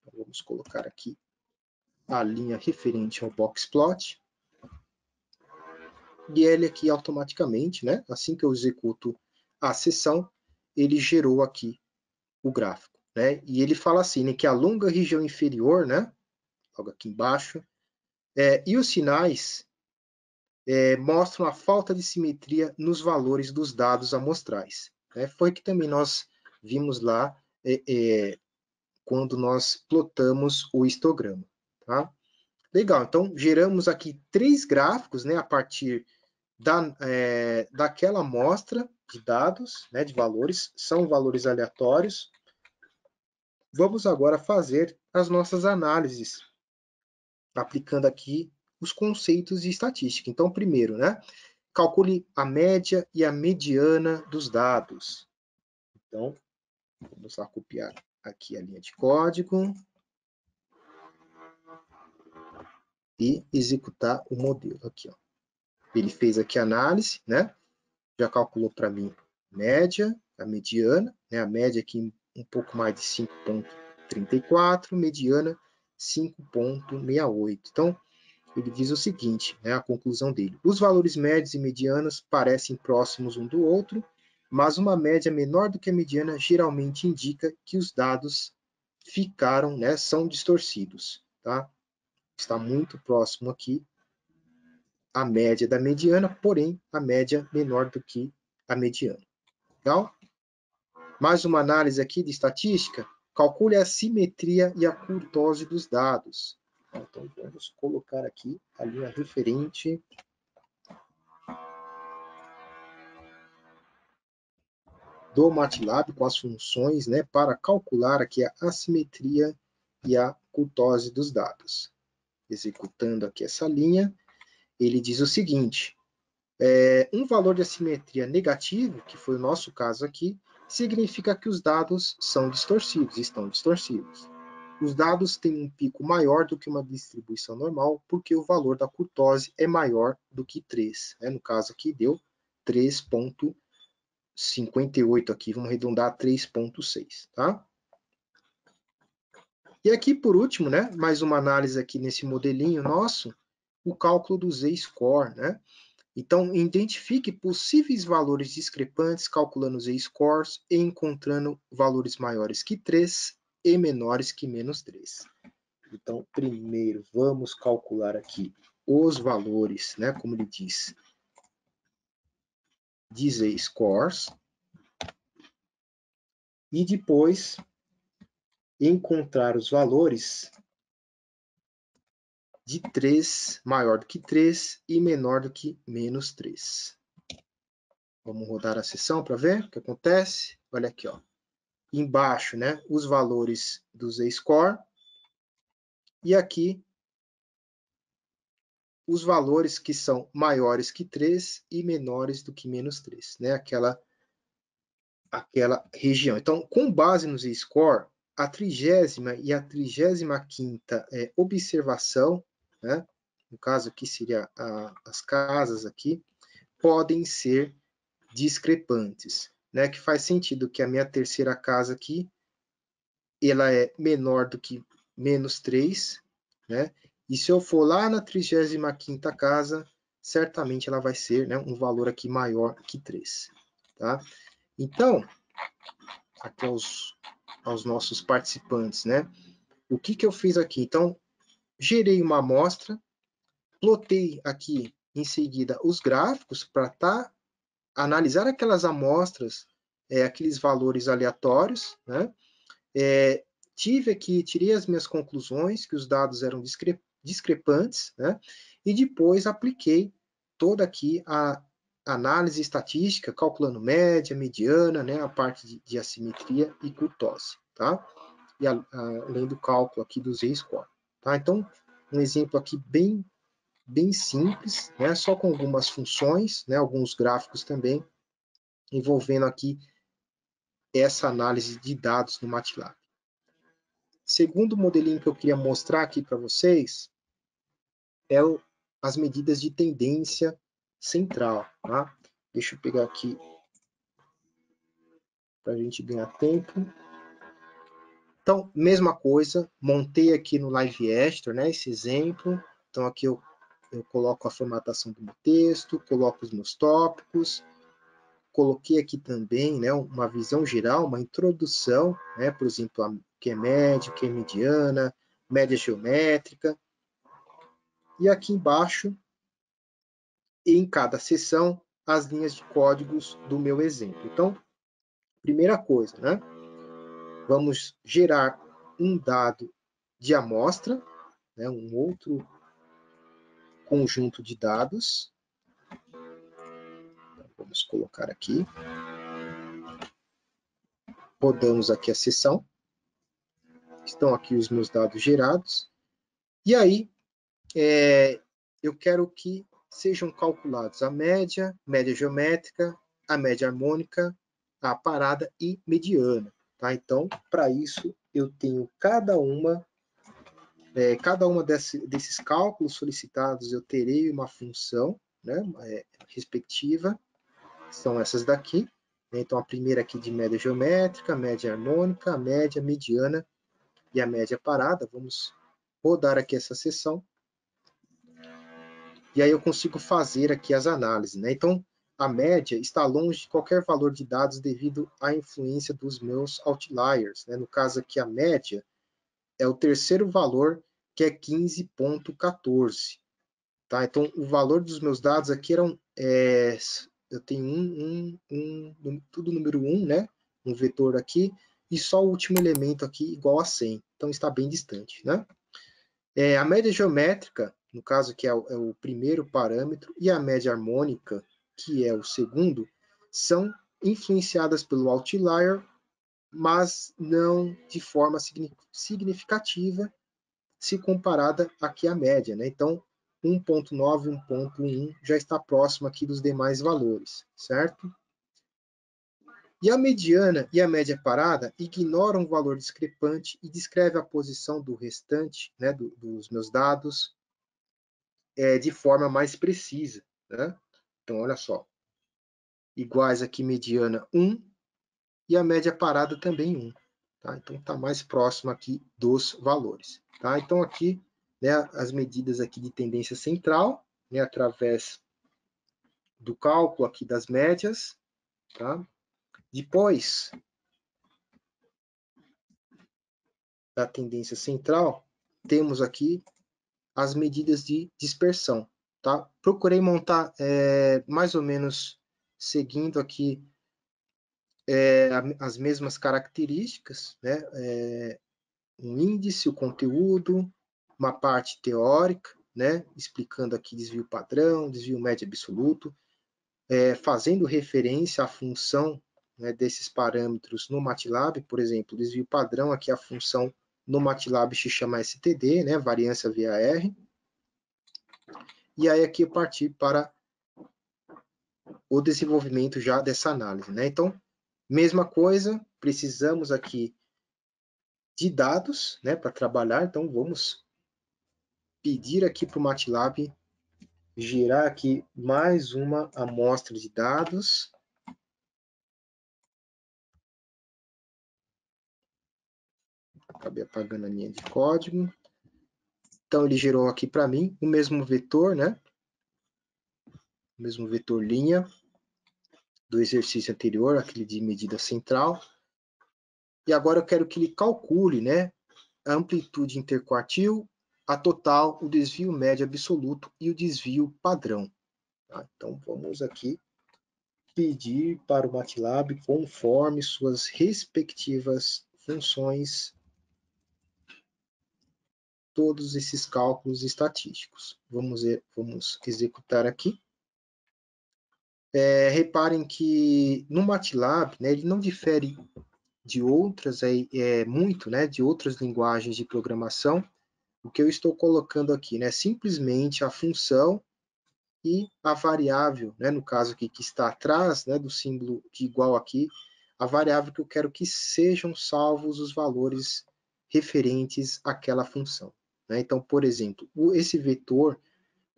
Então, vamos colocar aqui a linha referente ao box plot. E ele aqui automaticamente, né? assim que eu executo a sessão, ele gerou aqui o gráfico. Né? E ele fala assim, né, que a longa região inferior, né? logo aqui embaixo, é, e os sinais é, mostram a falta de simetria nos valores dos dados amostrais. Né? Foi que também nós vimos lá é, é, quando nós plotamos o histograma. Tá? Legal, então geramos aqui três gráficos né, a partir da, é, daquela amostra de dados, né, de valores, são valores aleatórios, vamos agora fazer as nossas análises, aplicando aqui os conceitos de estatística. Então, primeiro, né, calcule a média e a mediana dos dados. Então, vamos lá copiar aqui a linha de código e executar o modelo aqui. Ó. Ele fez aqui a análise, né? já calculou para mim média, a mediana, né? a média aqui um pouco mais de 5,34, mediana 5,68. Então, ele diz o seguinte, né, a conclusão dele. Os valores médios e medianos parecem próximos um do outro, mas uma média menor do que a mediana geralmente indica que os dados ficaram, né, são distorcidos. Tá? Está muito próximo aqui a média da mediana, porém a média menor do que a mediana. Legal? Mais uma análise aqui de estatística. Calcule a simetria e a curtose dos dados. Então, vamos colocar aqui a linha referente do MATLAB com as funções né, para calcular aqui a assimetria e a curtose dos dados. Executando aqui essa linha, ele diz o seguinte, é, um valor de assimetria negativo, que foi o nosso caso aqui, significa que os dados são distorcidos, estão distorcidos. Os dados têm um pico maior do que uma distribuição normal, porque o valor da curtose é maior do que 3. Né? No caso aqui deu 3,58 aqui, vamos arredondar 3,6. Tá? E aqui, por último, né, mais uma análise aqui nesse modelinho nosso, o cálculo do Z-score. Né? Então, identifique possíveis valores discrepantes, calculando os scores e encontrando valores maiores que 3 e menores que menos 3. Então, primeiro, vamos calcular aqui os valores, né? Como ele diz, z scores. E depois, encontrar os valores de 3 maior do que 3 e menor do que menos 3. Vamos rodar a sessão para ver o que acontece. Olha aqui, ó. embaixo, né, os valores do Z-score. E aqui, os valores que são maiores que 3 e menores do que menos 3, né? aquela, aquela região. Então, com base no Z-score, a trigésima e a trigésima quinta é, observação né? no caso aqui seria a, as casas aqui, podem ser discrepantes, né? que faz sentido que a minha terceira casa aqui, ela é menor do que menos 3, né? e se eu for lá na 35ª casa, certamente ela vai ser né, um valor aqui maior que 3. Tá? Então, aqui aos, aos nossos participantes, né? O que, que eu fiz aqui? Então, gerei uma amostra, plotei aqui em seguida os gráficos para tá, analisar aquelas amostras, é, aqueles valores aleatórios. Né? É, tive aqui, tirei as minhas conclusões, que os dados eram discre discrepantes, né? e depois apliquei toda aqui a análise estatística, calculando média, mediana, né? a parte de, de assimetria e curtose. Tá? E a, a, além do cálculo aqui dos z-score. Tá? Então, um exemplo aqui bem, bem simples, né? só com algumas funções, né? alguns gráficos também, envolvendo aqui essa análise de dados no MATLAB. Segundo modelinho que eu queria mostrar aqui para vocês é o, as medidas de tendência central. Tá? Deixa eu pegar aqui para a gente ganhar tempo. Então, mesma coisa, montei aqui no Live Extra, né, esse exemplo. Então, aqui eu, eu coloco a formatação do meu texto, coloco os meus tópicos, coloquei aqui também né, uma visão geral, uma introdução, né, por exemplo, o que é média, o que é mediana, média geométrica. E aqui embaixo, em cada seção, as linhas de códigos do meu exemplo. Então, primeira coisa, né? vamos gerar um dado de amostra, né, um outro conjunto de dados. Então, vamos colocar aqui. Rodamos aqui a sessão. Estão aqui os meus dados gerados. E aí, é, eu quero que sejam calculados a média, média geométrica, a média harmônica, a parada e mediana. Tá? Então, para isso, eu tenho cada uma, é, cada uma desse, desses cálculos solicitados, eu terei uma função né, é, respectiva, são essas daqui. Né? Então, a primeira aqui de média geométrica, média harmônica, média mediana e a média parada. Vamos rodar aqui essa sessão. E aí eu consigo fazer aqui as análises. Né? Então, a média está longe de qualquer valor de dados devido à influência dos meus outliers. Né? No caso aqui, a média é o terceiro valor, que é 15.14. Tá? Então, o valor dos meus dados aqui eram... É, eu tenho um, um, um, tudo número 1, um, né? um vetor aqui, e só o último elemento aqui igual a 100. Então, está bem distante. Né? É, a média geométrica, no caso que é o, é o, primeiro parâmetro, e a média harmônica, que é o segundo, são influenciadas pelo outlier, mas não de forma significativa se comparada aqui à é média. Né? Então, 1.9, 1.1 já está próximo aqui dos demais valores, certo? E a mediana e a média parada ignoram o valor discrepante e descreve a posição do restante, né, do, dos meus dados, é, de forma mais precisa. Né? Então, olha só. Iguais aqui, mediana 1 e a média parada também 1. Tá? Então, está mais próximo aqui dos valores. Tá? Então, aqui, né, as medidas aqui de tendência central, né, através do cálculo aqui das médias. Tá? Depois da tendência central, temos aqui as medidas de dispersão. Tá? Procurei montar é, mais ou menos seguindo aqui é, as mesmas características, né? É, um índice, o conteúdo, uma parte teórica, né? explicando aqui desvio padrão, desvio médio absoluto, é, fazendo referência à função né, desses parâmetros no MATLAB, por exemplo, desvio padrão, aqui a função no MATLAB se chama STD, né? variância VAR, e aí aqui parti para o desenvolvimento já dessa análise. Né? Então, mesma coisa, precisamos aqui de dados né, para trabalhar, então vamos pedir aqui para o MATLAB gerar aqui mais uma amostra de dados. Acabei apagando a linha de código. Então, ele gerou aqui para mim o mesmo vetor, né? O mesmo vetor linha do exercício anterior, aquele de medida central. E agora eu quero que ele calcule, né? A amplitude interquartil, a total, o desvio médio absoluto e o desvio padrão. Tá? Então, vamos aqui pedir para o MATLAB conforme suas respectivas funções todos esses cálculos estatísticos. Vamos, ver, vamos executar aqui. É, reparem que no MATLAB, né, ele não difere de outras, é, é, muito, né, de outras linguagens de programação, o que eu estou colocando aqui, né, simplesmente a função e a variável, né, no caso aqui que está atrás né, do símbolo de igual aqui, a variável que eu quero que sejam salvos os valores referentes àquela função. Né? Então, por exemplo, esse vetor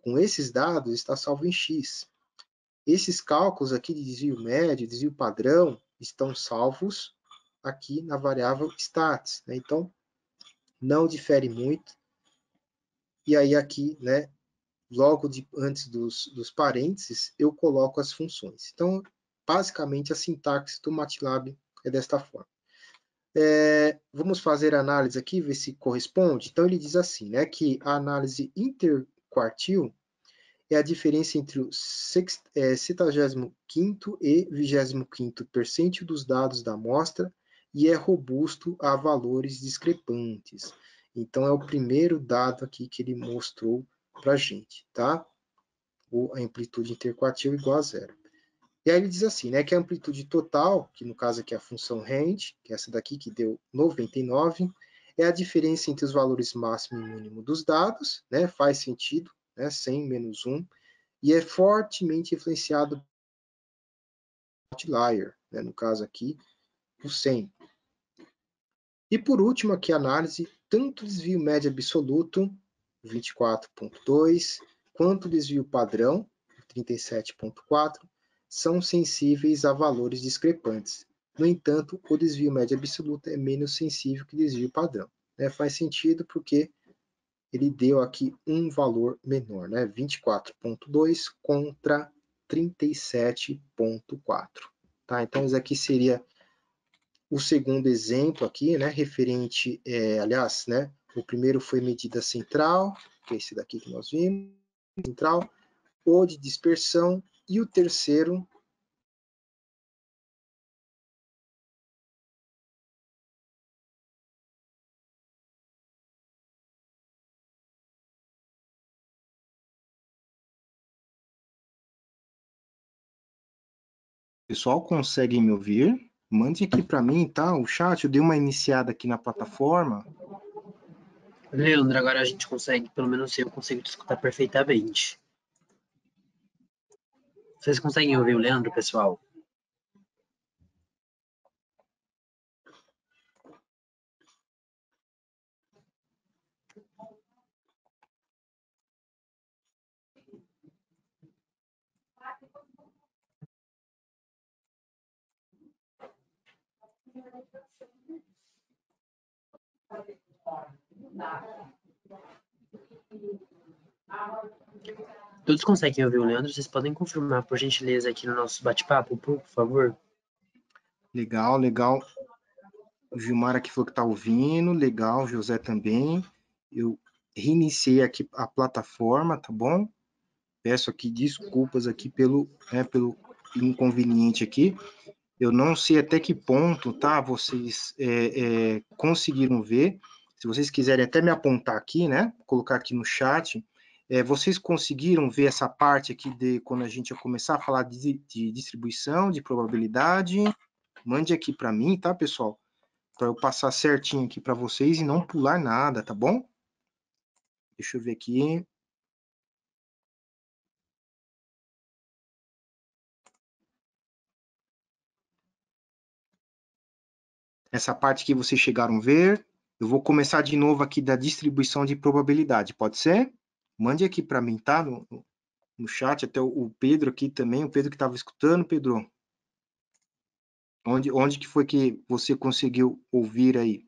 com esses dados está salvo em X. Esses cálculos aqui de desvio médio, desvio padrão, estão salvos aqui na variável status. Né? Então, não difere muito. E aí aqui, né, logo de, antes dos, dos parênteses, eu coloco as funções. Então, basicamente, a sintaxe do MATLAB é desta forma. É, vamos fazer a análise aqui, ver se corresponde. Então, ele diz assim, né, que a análise interquartil é a diferença entre o 75º é, e 25º percentil dos dados da amostra e é robusto a valores discrepantes. Então, é o primeiro dado aqui que ele mostrou para a gente, tá? a amplitude interquartil é igual a zero. E aí ele diz assim, né, que a amplitude total, que no caso aqui é a função range, que é essa daqui que deu 99, é a diferença entre os valores máximo e mínimo dos dados, né, faz sentido, né, 100 menos 1, e é fortemente influenciado outlier, né, no caso aqui, o 100. E por último aqui a análise, tanto desvio médio absoluto, 24.2, quanto desvio padrão, 37.4, são sensíveis a valores discrepantes. No entanto, o desvio médio absoluto é menos sensível que o desvio padrão. Né? Faz sentido porque ele deu aqui um valor menor, né? 24.2 contra 37.4. Tá? Então, isso aqui seria o segundo exemplo aqui, né? referente, é, aliás, né? o primeiro foi medida central, que é esse daqui que nós vimos, central, ou de dispersão, e o terceiro pessoal conseguem me ouvir? Mande aqui para mim, tá? O chat, eu dei uma iniciada aqui na plataforma. Leandro, agora a gente consegue, pelo menos eu consigo te escutar perfeitamente. Vocês conseguem ouvir o Leandro, pessoal? Thank Todos conseguem ouvir o Leandro? Vocês podem confirmar, por gentileza, aqui no nosso bate-papo, por favor? Legal, legal. O Gilmar aqui falou que está ouvindo, legal, José também. Eu reiniciei aqui a plataforma, tá bom? Peço aqui desculpas aqui pelo, né, pelo inconveniente aqui. Eu não sei até que ponto, tá? Vocês é, é, conseguiram ver. Se vocês quiserem até me apontar aqui, né? Colocar aqui no chat é, vocês conseguiram ver essa parte aqui de quando a gente ia começar a falar de, de distribuição, de probabilidade? Mande aqui para mim, tá, pessoal? Para eu passar certinho aqui para vocês e não pular nada, tá bom? Deixa eu ver aqui. Essa parte que vocês chegaram a ver, eu vou começar de novo aqui da distribuição de probabilidade, pode ser? mande aqui para mim, tá? No, no chat, até o, o Pedro aqui também, o Pedro que estava escutando, Pedro. Onde, onde que foi que você conseguiu ouvir aí?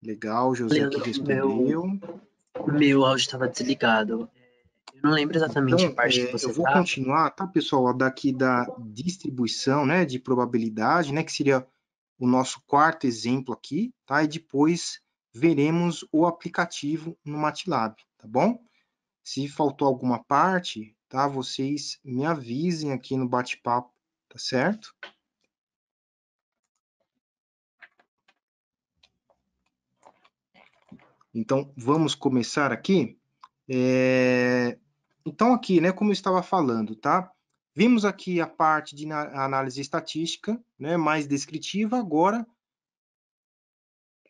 Legal, José que respondeu. Meu, meu áudio estava desligado. É, eu não lembro exatamente então, a parte é, que você Eu vou tá. continuar, tá, pessoal? Daqui da distribuição, né, de probabilidade, né, que seria o nosso quarto exemplo aqui, tá? E depois veremos o aplicativo no MATLAB, tá bom? Se faltou alguma parte, tá? Vocês me avisem aqui no bate-papo, tá certo? Então, vamos começar aqui. É... Então, aqui, né, como eu estava falando, tá? Vimos aqui a parte de análise estatística, né, mais descritiva. Agora,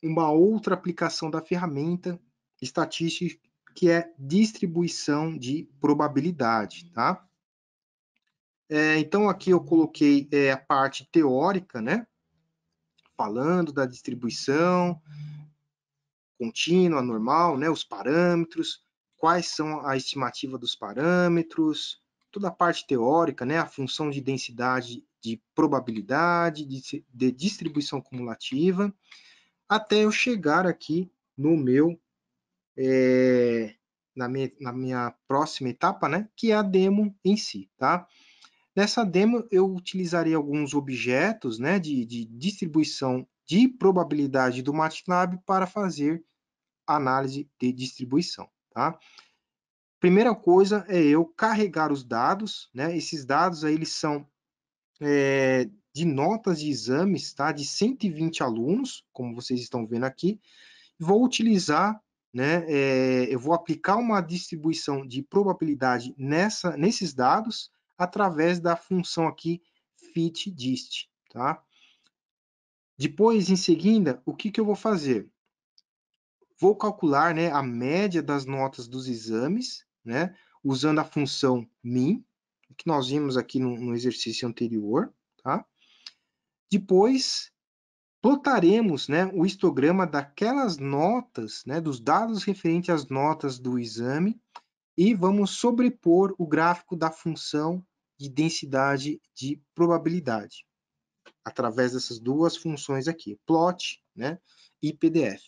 uma outra aplicação da ferramenta estatística, que é distribuição de probabilidade, tá? É, então, aqui eu coloquei é, a parte teórica, né? Falando da distribuição, contínua, normal, né? Os parâmetros, quais são a estimativa dos parâmetros, toda a parte teórica, né? A função de densidade de probabilidade, de, de distribuição cumulativa, até eu chegar aqui no meu é, na, minha, na minha próxima etapa, né, que é a demo em si, tá? Nessa demo eu utilizarei alguns objetos, né, de, de distribuição de probabilidade do MATLAB para fazer análise de distribuição. Tá? Primeira coisa é eu carregar os dados, né? esses dados aí eles são é, de notas de exames tá? de 120 alunos, como vocês estão vendo aqui, vou utilizar né, é, eu vou aplicar uma distribuição de probabilidade nessa, nesses dados através da função aqui fitdist, tá? Depois, em seguida, o que, que eu vou fazer? Vou calcular né, a média das notas dos exames, né, usando a função min, que nós vimos aqui no, no exercício anterior. Tá? Depois, plotaremos né, o histograma daquelas notas, né, dos dados referentes às notas do exame, e vamos sobrepor o gráfico da função de densidade de probabilidade através dessas duas funções aqui, plot né, e PDF.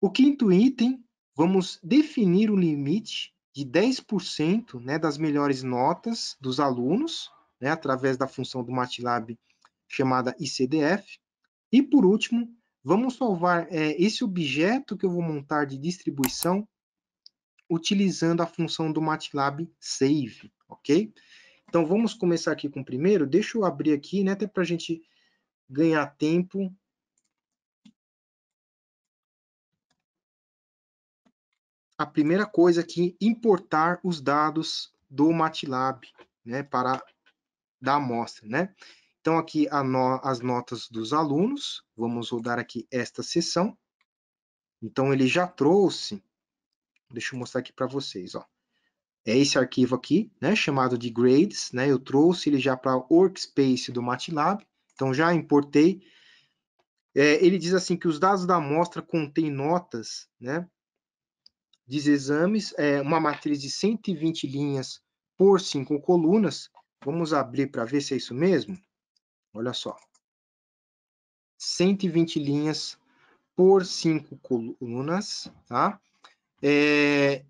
O quinto item, vamos definir o limite de 10% né, das melhores notas dos alunos, né, através da função do MATLAB chamada ICDF. E, por último, vamos salvar é, esse objeto que eu vou montar de distribuição utilizando a função do MATLAB save, ok? Então, vamos começar aqui com o primeiro. Deixa eu abrir aqui, né, até para a gente ganhar tempo. A primeira coisa aqui, é importar os dados do MATLAB né, para da amostra. Né? Então, aqui no, as notas dos alunos. Vamos rodar aqui esta sessão. Então, ele já trouxe... Deixa eu mostrar aqui para vocês. Ó é esse arquivo aqui, né, chamado de grades, né, eu trouxe ele já para o workspace do MATLAB, então já importei. É, ele diz assim que os dados da amostra contêm notas, né, diz exames, é uma matriz de 120 linhas por 5 colunas. Vamos abrir para ver se é isso mesmo? Olha só. 120 linhas por 5 colunas, tá? É,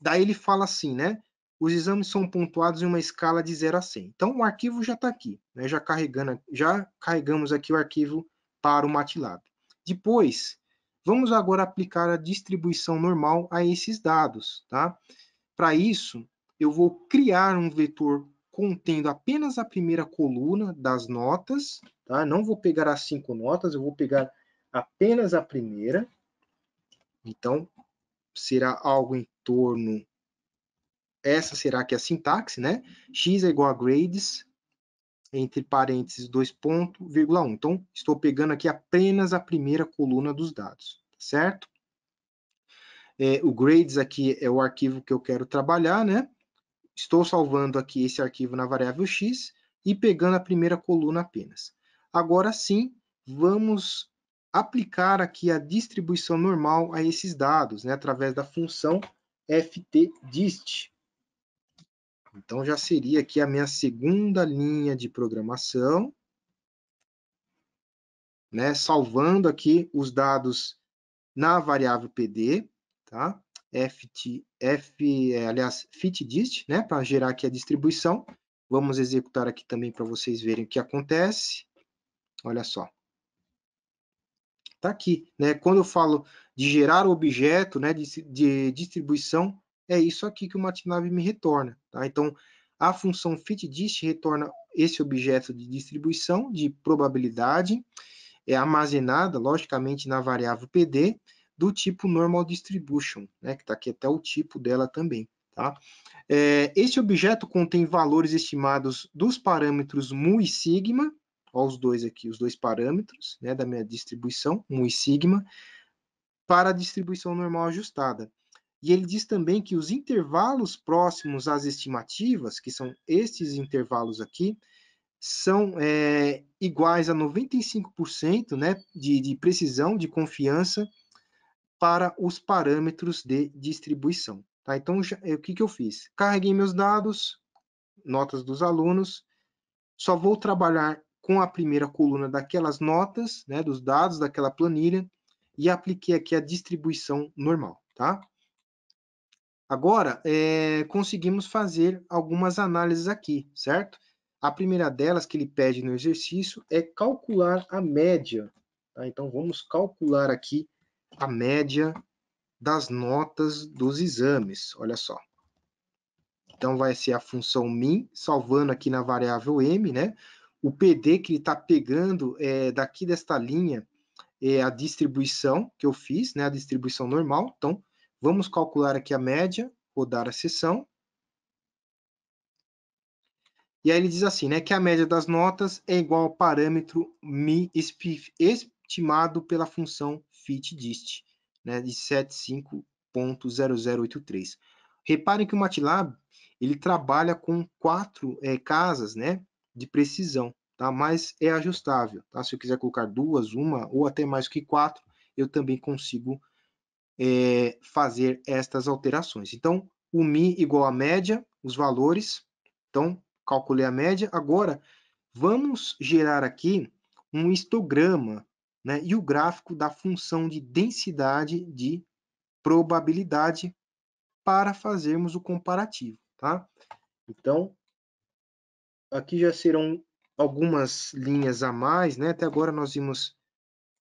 Daí ele fala assim, né? Os exames são pontuados em uma escala de 0 a 100. Então o arquivo já está aqui, né? já, carregando, já carregamos aqui o arquivo para o MATLAB. Depois, vamos agora aplicar a distribuição normal a esses dados. Tá? Para isso, eu vou criar um vetor contendo apenas a primeira coluna das notas, tá? Não vou pegar as cinco notas, eu vou pegar apenas a primeira. Então, será algo em retorno, essa será que é a sintaxe, né? x é igual a grades, entre parênteses, 2.1. Então, estou pegando aqui apenas a primeira coluna dos dados, tá certo? É, o grades aqui é o arquivo que eu quero trabalhar, né? Estou salvando aqui esse arquivo na variável x e pegando a primeira coluna apenas. Agora sim, vamos aplicar aqui a distribuição normal a esses dados, né? Através da função ftdist. Então, já seria aqui a minha segunda linha de programação, né? salvando aqui os dados na variável pd, tá? ft, f, é, aliás, fitdist, né? para gerar aqui a distribuição. Vamos executar aqui também para vocês verem o que acontece. Olha só está aqui. Né? Quando eu falo de gerar objeto, né, de, de distribuição, é isso aqui que o MATLAB me retorna. Tá? Então, a função fitdist retorna esse objeto de distribuição de probabilidade, é armazenada, logicamente, na variável PD, do tipo normal distribution, né, que está aqui até o tipo dela também. Tá? É, objeto contém valores estimados dos parâmetros mu e sigma, ó, os dois aqui, os dois parâmetros né, da minha distribuição, 1 e sigma, para a distribuição normal ajustada. E ele diz também que os intervalos próximos às estimativas, que são estes intervalos aqui, são é, iguais a 95% né, de, de precisão, de confiança para os parâmetros de distribuição. Tá? Então, já, é, o que, que eu fiz? Carreguei meus dados, notas dos alunos, só vou trabalhar com a primeira coluna daquelas notas, né, dos dados daquela planilha, e apliquei aqui a distribuição normal, tá? Agora, é, conseguimos fazer algumas análises aqui, certo? A primeira delas que ele pede no exercício é calcular a média. Tá? Então, vamos calcular aqui a média das notas dos exames, olha só. Então, vai ser a função min, salvando aqui na variável m, né? o PD que ele está pegando é, daqui desta linha é a distribuição que eu fiz, né, a distribuição normal. Então, vamos calcular aqui a média, rodar a sessão. E aí ele diz assim, né, que a média das notas é igual ao parâmetro mi estimado pela função fitdist, né, de 75.0083. Reparem que o MATLAB ele trabalha com quatro é, casas, né, de precisão, tá? mas é ajustável. Tá? Se eu quiser colocar duas, uma ou até mais que quatro, eu também consigo é, fazer estas alterações. Então, o mi igual a média, os valores. Então, calculei a média. Agora, vamos gerar aqui um histograma né, e o gráfico da função de densidade de probabilidade para fazermos o comparativo. Tá? Então, Aqui já serão algumas linhas a mais, né? Até agora nós vimos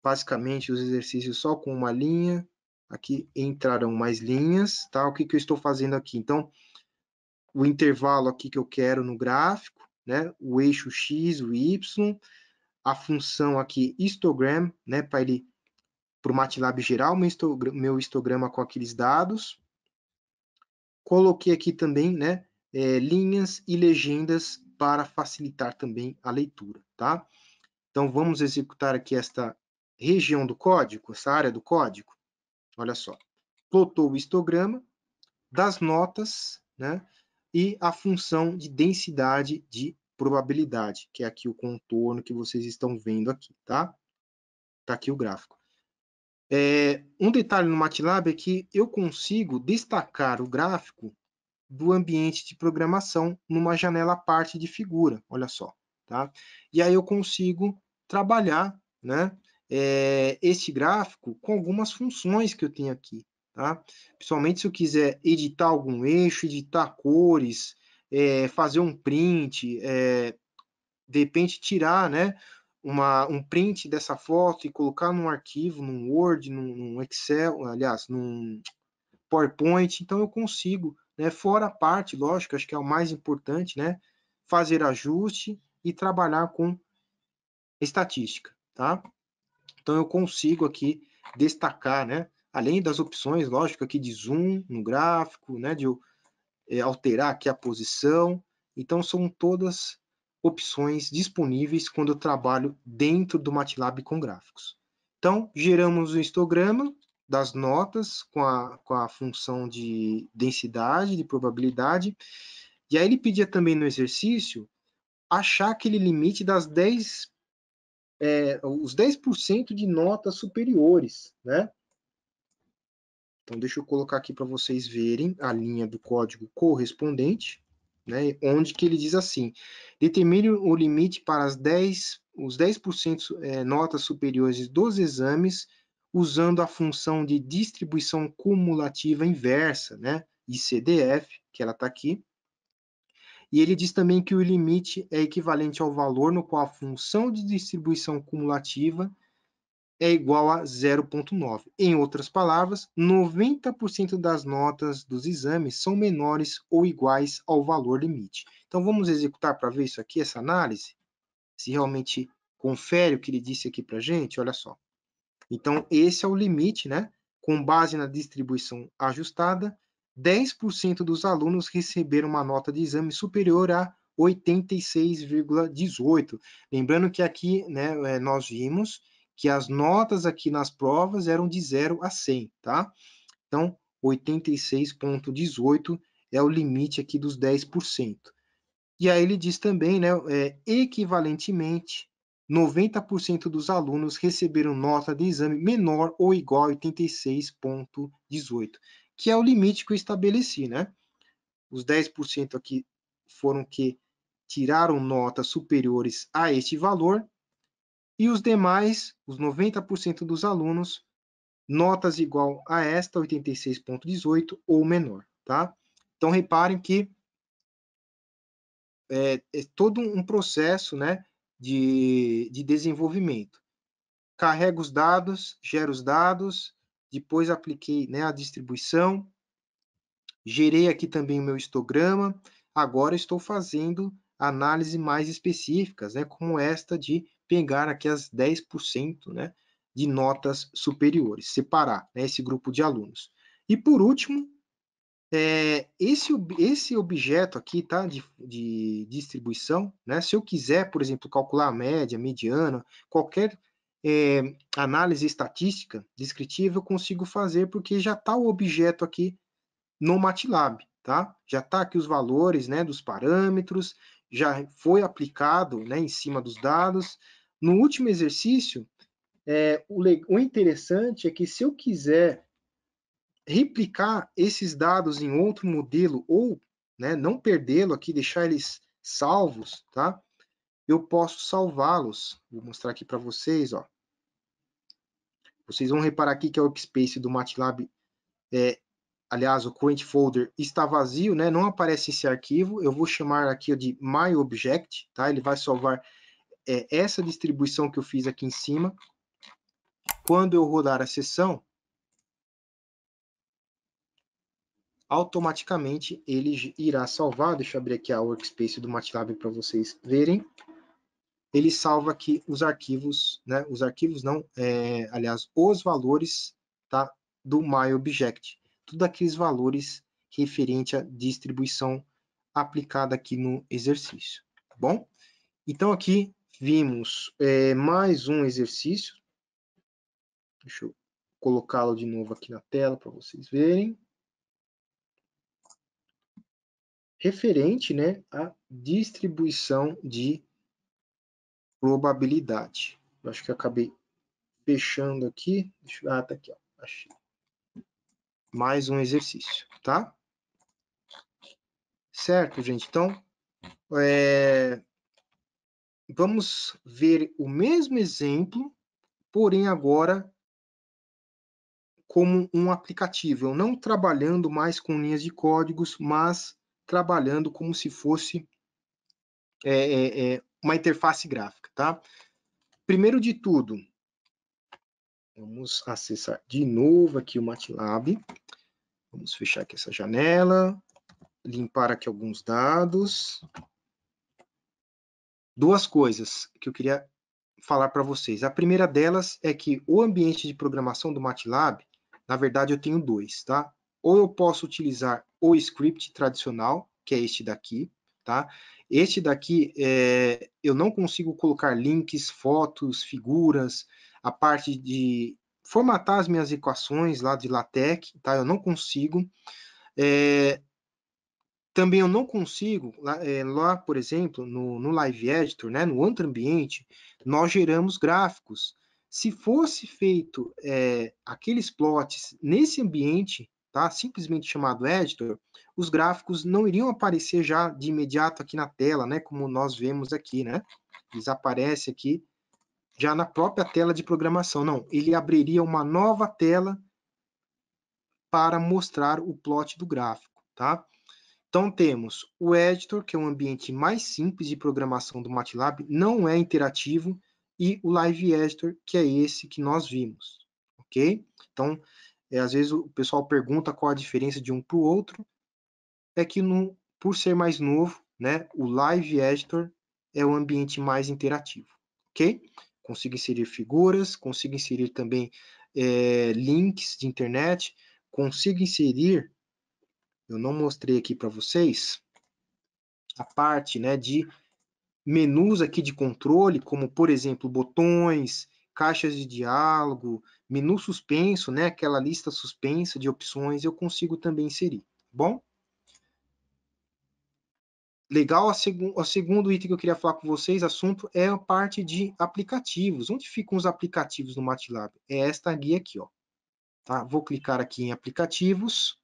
basicamente os exercícios só com uma linha. Aqui entrarão mais linhas, tá? O que, que eu estou fazendo aqui? Então, o intervalo aqui que eu quero no gráfico, né? O eixo X, o Y, a função aqui histogram, né? Para ele, para o MATLAB gerar o meu histograma, meu histograma com aqueles dados. Coloquei aqui também, né? É, linhas e legendas para facilitar também a leitura, tá? Então, vamos executar aqui esta região do código, essa área do código. Olha só, plotou o histograma das notas, né? E a função de densidade de probabilidade, que é aqui o contorno que vocês estão vendo aqui, tá? Tá aqui o gráfico. É, um detalhe no MATLAB é que eu consigo destacar o gráfico do ambiente de programação numa janela parte de figura, olha só. Tá? E aí eu consigo trabalhar né, é, eh, este gráfico com algumas funções que eu tenho aqui. Tá? Principalmente se eu quiser editar algum eixo, editar cores, é, fazer um print, é, de repente tirar né, uma, um print dessa foto e colocar num arquivo, num Word, num, num Excel, aliás, num PowerPoint, então eu consigo né? Fora a parte, lógico, acho que é o mais importante, né? Fazer ajuste e trabalhar com estatística, tá? Então, eu consigo aqui destacar, né? Além das opções, lógico, aqui de zoom no gráfico, né? De é, alterar aqui a posição. Então, são todas opções disponíveis quando eu trabalho dentro do MATLAB com gráficos. Então, geramos o histograma, das notas com a, com a função de densidade, de probabilidade. E aí ele pedia também no exercício achar aquele limite das 10, é, os 10% de notas superiores, né? Então, deixa eu colocar aqui para vocês verem a linha do código correspondente, né, onde que ele diz assim, determine o limite para as 10, os 10% é, notas superiores dos exames usando a função de distribuição cumulativa inversa, né? ICDF, que ela está aqui. E ele diz também que o limite é equivalente ao valor no qual a função de distribuição cumulativa é igual a 0,9. Em outras palavras, 90% das notas dos exames são menores ou iguais ao valor limite. Então, vamos executar para ver isso aqui, essa análise? Se realmente confere o que ele disse aqui para a gente? Olha só. Então, esse é o limite, né? Com base na distribuição ajustada, 10% dos alunos receberam uma nota de exame superior a 86,18. Lembrando que aqui né, é, nós vimos que as notas aqui nas provas eram de 0 a 100, tá? Então, 86,18 é o limite aqui dos 10%. E aí ele diz também, né, é, equivalentemente, 90% dos alunos receberam nota de exame menor ou igual a 86,18, que é o limite que eu estabeleci, né? Os 10% aqui foram que tiraram notas superiores a este valor, e os demais, os 90% dos alunos, notas igual a esta, 86,18 ou menor, tá? Então, reparem que é, é todo um processo, né? de, de desenvolvimento. Carrego os dados, gero os dados, depois apliquei né, a distribuição, gerei aqui também o meu histograma, agora estou fazendo análise mais específicas, né, como esta de pegar aqui as 10% né, de notas superiores, separar né, esse grupo de alunos. E por último, é, esse, esse objeto aqui tá, de, de distribuição, né, se eu quiser, por exemplo, calcular a média, mediana, qualquer é, análise estatística descritiva, eu consigo fazer porque já está o objeto aqui no MATLAB. Tá? Já está aqui os valores né, dos parâmetros, já foi aplicado né, em cima dos dados. No último exercício, é, o, o interessante é que se eu quiser replicar esses dados em outro modelo ou né, não perdê-lo aqui, deixar eles salvos, tá? Eu posso salvá-los. Vou mostrar aqui para vocês, ó. Vocês vão reparar aqui que o workspace do MATLAB, é, aliás, o current folder está vazio, né? Não aparece esse arquivo. Eu vou chamar aqui de myObject, tá? Ele vai salvar é, essa distribuição que eu fiz aqui em cima. Quando eu rodar a sessão, automaticamente ele irá salvar. Deixa eu abrir aqui a workspace do MATLAB para vocês verem. Ele salva aqui os arquivos, né? Os arquivos não, é, aliás, os valores tá? do MyObject. Tudo aqueles valores referente à distribuição aplicada aqui no exercício, tá bom? Então, aqui vimos é, mais um exercício. Deixa eu colocá-lo de novo aqui na tela para vocês verem. referente né, à distribuição de probabilidade. Eu acho que eu acabei fechando aqui. Eu... Ah, tá aqui, ó. Achei. Mais um exercício, tá? Certo, gente? Então, é... vamos ver o mesmo exemplo, porém agora como um aplicativo. Eu não trabalhando mais com linhas de códigos, mas trabalhando como se fosse é, é, uma interface gráfica, tá? Primeiro de tudo, vamos acessar de novo aqui o MATLAB. Vamos fechar aqui essa janela, limpar aqui alguns dados. Duas coisas que eu queria falar para vocês. A primeira delas é que o ambiente de programação do MATLAB, na verdade eu tenho dois, tá? ou eu posso utilizar o script tradicional, que é este daqui, tá? Este daqui, é, eu não consigo colocar links, fotos, figuras, a parte de formatar as minhas equações lá de LaTeX, tá? Eu não consigo. É, também eu não consigo, lá, é, lá por exemplo, no, no, Live Editor, né, no outro ambiente, nós geramos gráficos. Se fosse feito é, aqueles plots nesse ambiente, tá? simplesmente chamado editor, os gráficos não iriam aparecer já de imediato aqui na tela, né? como nós vemos aqui. Né? Eles aparecem aqui já na própria tela de programação. Não, ele abriria uma nova tela para mostrar o plot do gráfico. Tá? Então, temos o editor, que é um ambiente mais simples de programação do MATLAB, não é interativo, e o Live Editor, que é esse que nós vimos, ok? Então, é, às vezes o pessoal pergunta qual a diferença de um para o outro, é que no, por ser mais novo, né, o Live Editor é o ambiente mais interativo, ok? Consigo inserir figuras, consigo inserir também é, links de internet, consigo inserir, eu não mostrei aqui para vocês, a parte né, de menus aqui de controle, como por exemplo botões, caixas de diálogo, menu suspenso, né, aquela lista suspensa de opções, eu consigo também inserir, tá bom? Legal, o segundo item que eu queria falar com vocês, assunto, é a parte de aplicativos. Onde ficam os aplicativos no MATLAB? É esta guia aqui, ó. Tá? Vou clicar aqui em aplicativos.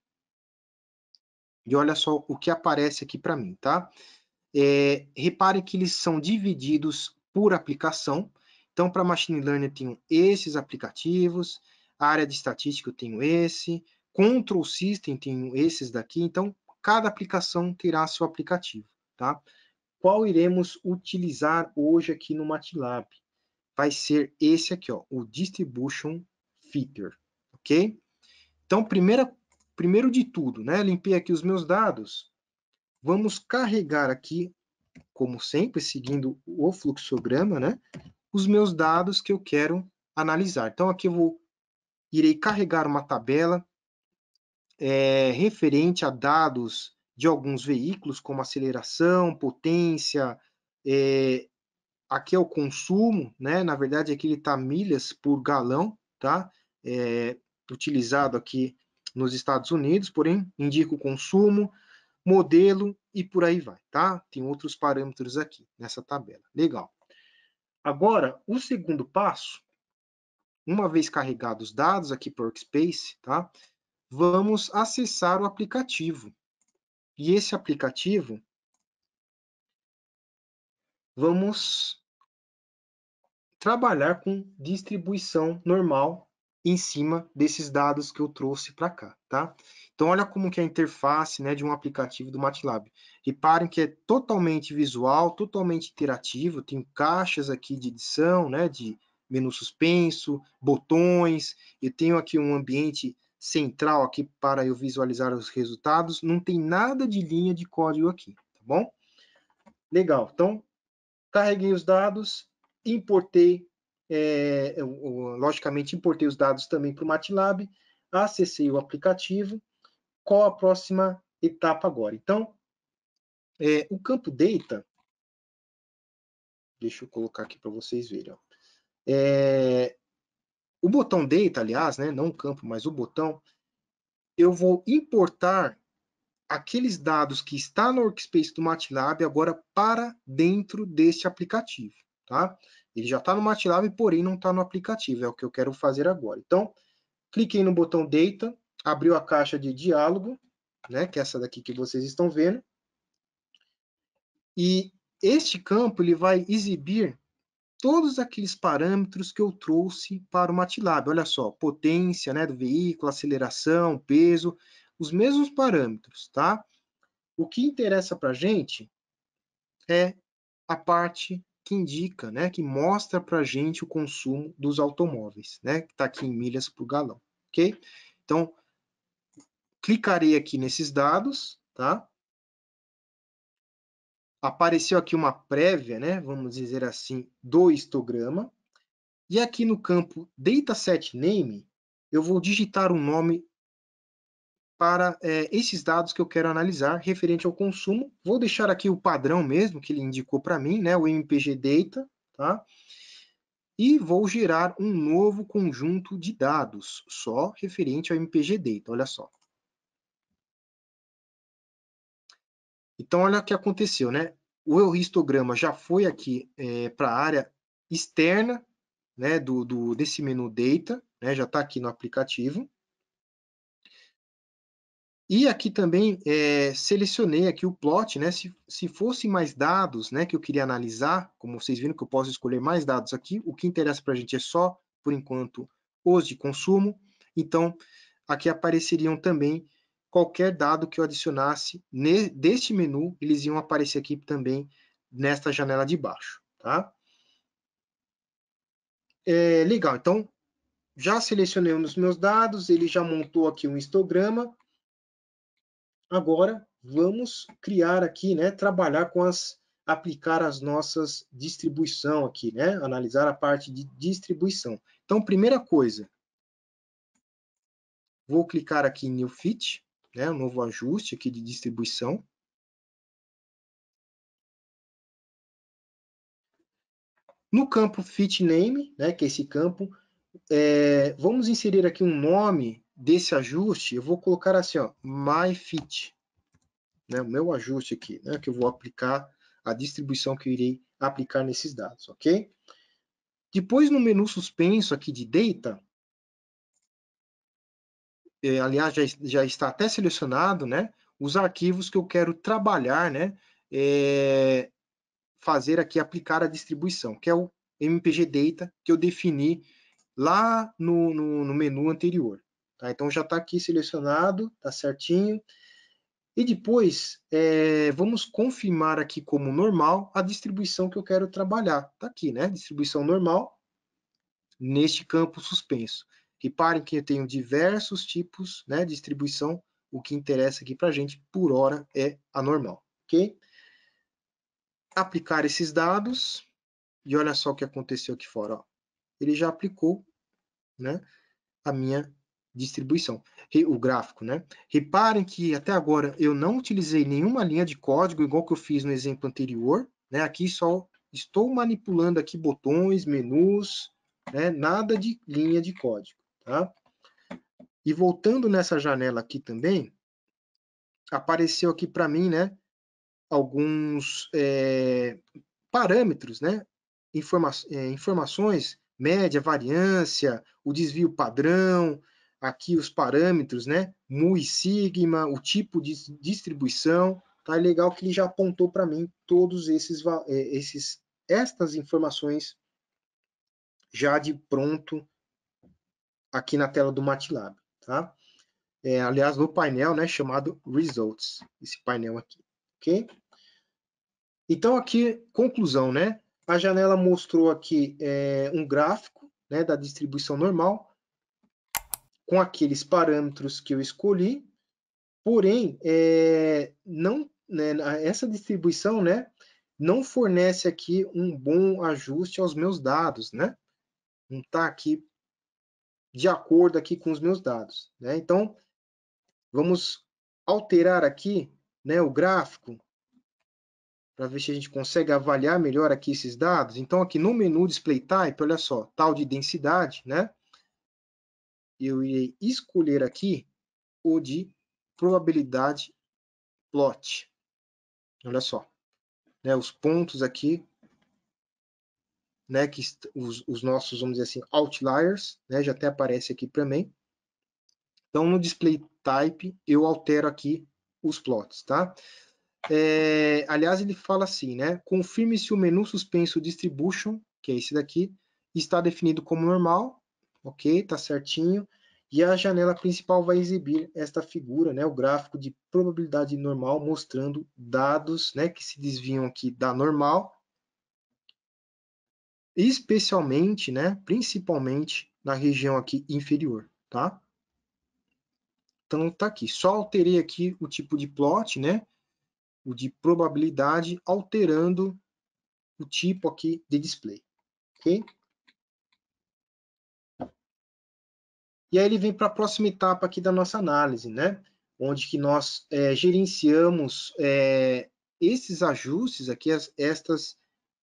E olha só o que aparece aqui para mim, tá? É, repare que eles são divididos por aplicação, então, para machine learning, eu tenho esses aplicativos, área de estatística eu tenho esse, control system tenho esses daqui, então cada aplicação terá seu aplicativo, tá? Qual iremos utilizar hoje aqui no MATLAB? Vai ser esse aqui, ó, o distribution feature, ok? Então, primeira, primeiro de tudo, né, limpei aqui os meus dados, vamos carregar aqui, como sempre, seguindo o fluxograma, né, os meus dados que eu quero analisar. Então, aqui eu vou, irei carregar uma tabela é, referente a dados de alguns veículos, como aceleração, potência, é, aqui é o consumo, né? Na verdade, aqui ele está milhas por galão, tá? É, utilizado aqui nos Estados Unidos, porém, indica o consumo, modelo e por aí vai, tá? Tem outros parâmetros aqui nessa tabela. Legal. Agora, o segundo passo, uma vez carregados os dados aqui para o Workspace, tá? vamos acessar o aplicativo. E esse aplicativo, vamos trabalhar com distribuição normal em cima desses dados que eu trouxe para cá, tá? Então, olha como que é a interface né, de um aplicativo do MATLAB. Reparem que é totalmente visual, totalmente interativo, tem caixas aqui de edição, né, de menu suspenso, botões, eu tenho aqui um ambiente central aqui para eu visualizar os resultados, não tem nada de linha de código aqui, tá bom? Legal, então, carreguei os dados, importei é, eu, logicamente importei os dados também para o MATLAB, acessei o aplicativo, qual a próxima etapa agora? Então, é, o campo data, deixa eu colocar aqui para vocês verem, ó, é, o botão data, aliás, né, não o campo, mas o botão, eu vou importar aqueles dados que está no workspace do MATLAB agora para dentro deste aplicativo, tá? Ele já está no MATLAB, porém não está no aplicativo, é o que eu quero fazer agora. Então, cliquei no botão Data, abriu a caixa de diálogo, né, que é essa daqui que vocês estão vendo. E este campo ele vai exibir todos aqueles parâmetros que eu trouxe para o MATLAB. Olha só, potência né, do veículo, aceleração, peso, os mesmos parâmetros, tá? O que interessa para a gente é a parte que indica, né, que mostra para a gente o consumo dos automóveis, né, que está aqui em milhas por galão, ok? Então, clicarei aqui nesses dados, tá? Apareceu aqui uma prévia, né, vamos dizer assim, do histograma. E aqui no campo Dataset Name, eu vou digitar o nome para é, esses dados que eu quero analisar referente ao consumo. Vou deixar aqui o padrão mesmo que ele indicou para mim, né, o MPG Data, tá? E vou gerar um novo conjunto de dados só referente ao MPG Data, olha só. Então, olha o que aconteceu, né? O histograma já foi aqui é, para a área externa né, do, do, desse menu Data, né, já está aqui no aplicativo. E aqui também é, selecionei aqui o plot, né? Se, se fosse mais dados, né, que eu queria analisar, como vocês viram que eu posso escolher mais dados aqui, o que interessa para a gente é só, por enquanto, os de consumo. Então, aqui apareceriam também qualquer dado que eu adicionasse ne, deste menu, eles iam aparecer aqui também nesta janela de baixo, tá? É, legal, então, já selecionei os meus dados, ele já montou aqui um histograma, Agora, vamos criar aqui, né, trabalhar com as, aplicar as nossas distribuição aqui, né, analisar a parte de distribuição. Então, primeira coisa, vou clicar aqui em New Fit, né, um novo ajuste aqui de distribuição. No campo Fit Name, né, que é esse campo, é, vamos inserir aqui um nome desse ajuste, eu vou colocar assim, ó, my fit, né, o meu ajuste aqui, né, que eu vou aplicar a distribuição que eu irei aplicar nesses dados, ok? Depois, no menu suspenso aqui de Data, é, aliás, já, já está até selecionado, né, os arquivos que eu quero trabalhar, né, é, fazer aqui, aplicar a distribuição, que é o MPG Data que eu defini lá no, no, no menu anterior. Tá? Então já está aqui selecionado, está certinho. E depois, é, vamos confirmar aqui como normal a distribuição que eu quero trabalhar. Está aqui, né? Distribuição normal neste campo suspenso. Reparem que eu tenho diversos tipos né, de distribuição. O que interessa aqui para a gente, por hora, é a normal. Ok? Aplicar esses dados. E olha só o que aconteceu aqui fora. Ó. Ele já aplicou né, a minha distribuição. O gráfico, né? Reparem que até agora eu não utilizei nenhuma linha de código, igual que eu fiz no exemplo anterior, né? Aqui só estou manipulando aqui botões, menus, né? Nada de linha de código, tá? E voltando nessa janela aqui também, apareceu aqui para mim, né? Alguns é, parâmetros, né? Informa é, informações média, variância, o desvio padrão, aqui os parâmetros, né? Mu e sigma, o tipo de distribuição. Tá? É legal que ele já apontou para mim todos esses, é, esses, estas informações já de pronto aqui na tela do MATLAB, tá? É, aliás, no painel, né, chamado Results, esse painel aqui, ok? Então, aqui, conclusão, né? A janela mostrou aqui é, um gráfico né, da distribuição normal, com aqueles parâmetros que eu escolhi, porém, é, não, né, essa distribuição né, não fornece aqui um bom ajuste aos meus dados, né? Não está aqui de acordo aqui com os meus dados, né? Então, vamos alterar aqui né, o gráfico para ver se a gente consegue avaliar melhor aqui esses dados. Então, aqui no menu Display Type, olha só, tal de densidade, né? eu irei escolher aqui o de probabilidade plot. Olha só, né, os pontos aqui, né, que os, os, nossos, vamos dizer assim, outliers, né, já até aparece aqui para mim. Então, no display type, eu altero aqui os plots, tá? É, aliás, ele fala assim, né? Confirme se o menu suspenso distribution, que é esse daqui, está definido como normal ok? Tá certinho. E a janela principal vai exibir esta figura, né, o gráfico de probabilidade normal, mostrando dados né, que se desviam aqui da normal, especialmente, né, principalmente na região aqui inferior, tá? Então tá aqui, só alterei aqui o tipo de plot, né, o de probabilidade, alterando o tipo aqui de display, ok? E aí ele vem para a próxima etapa aqui da nossa análise, né? Onde que nós é, gerenciamos é, esses ajustes aqui, as, estas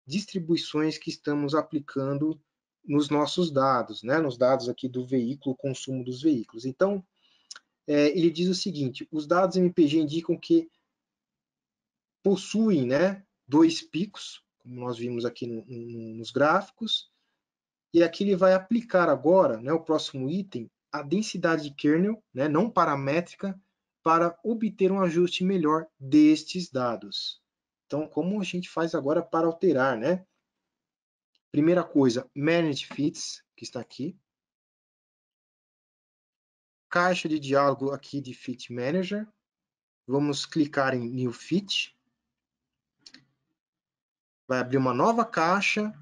distribuições que estamos aplicando nos nossos dados, né? Nos dados aqui do veículo, consumo dos veículos. Então, é, ele diz o seguinte: os dados MPG indicam que possuem, né? Dois picos, como nós vimos aqui no, no, nos gráficos, e aqui ele vai aplicar agora, né, o próximo item, a densidade de kernel, né, não paramétrica, para obter um ajuste melhor destes dados. Então, como a gente faz agora para alterar, né? Primeira coisa, manage fits, que está aqui. Caixa de diálogo aqui de fit manager. Vamos clicar em new fit. Vai abrir uma nova caixa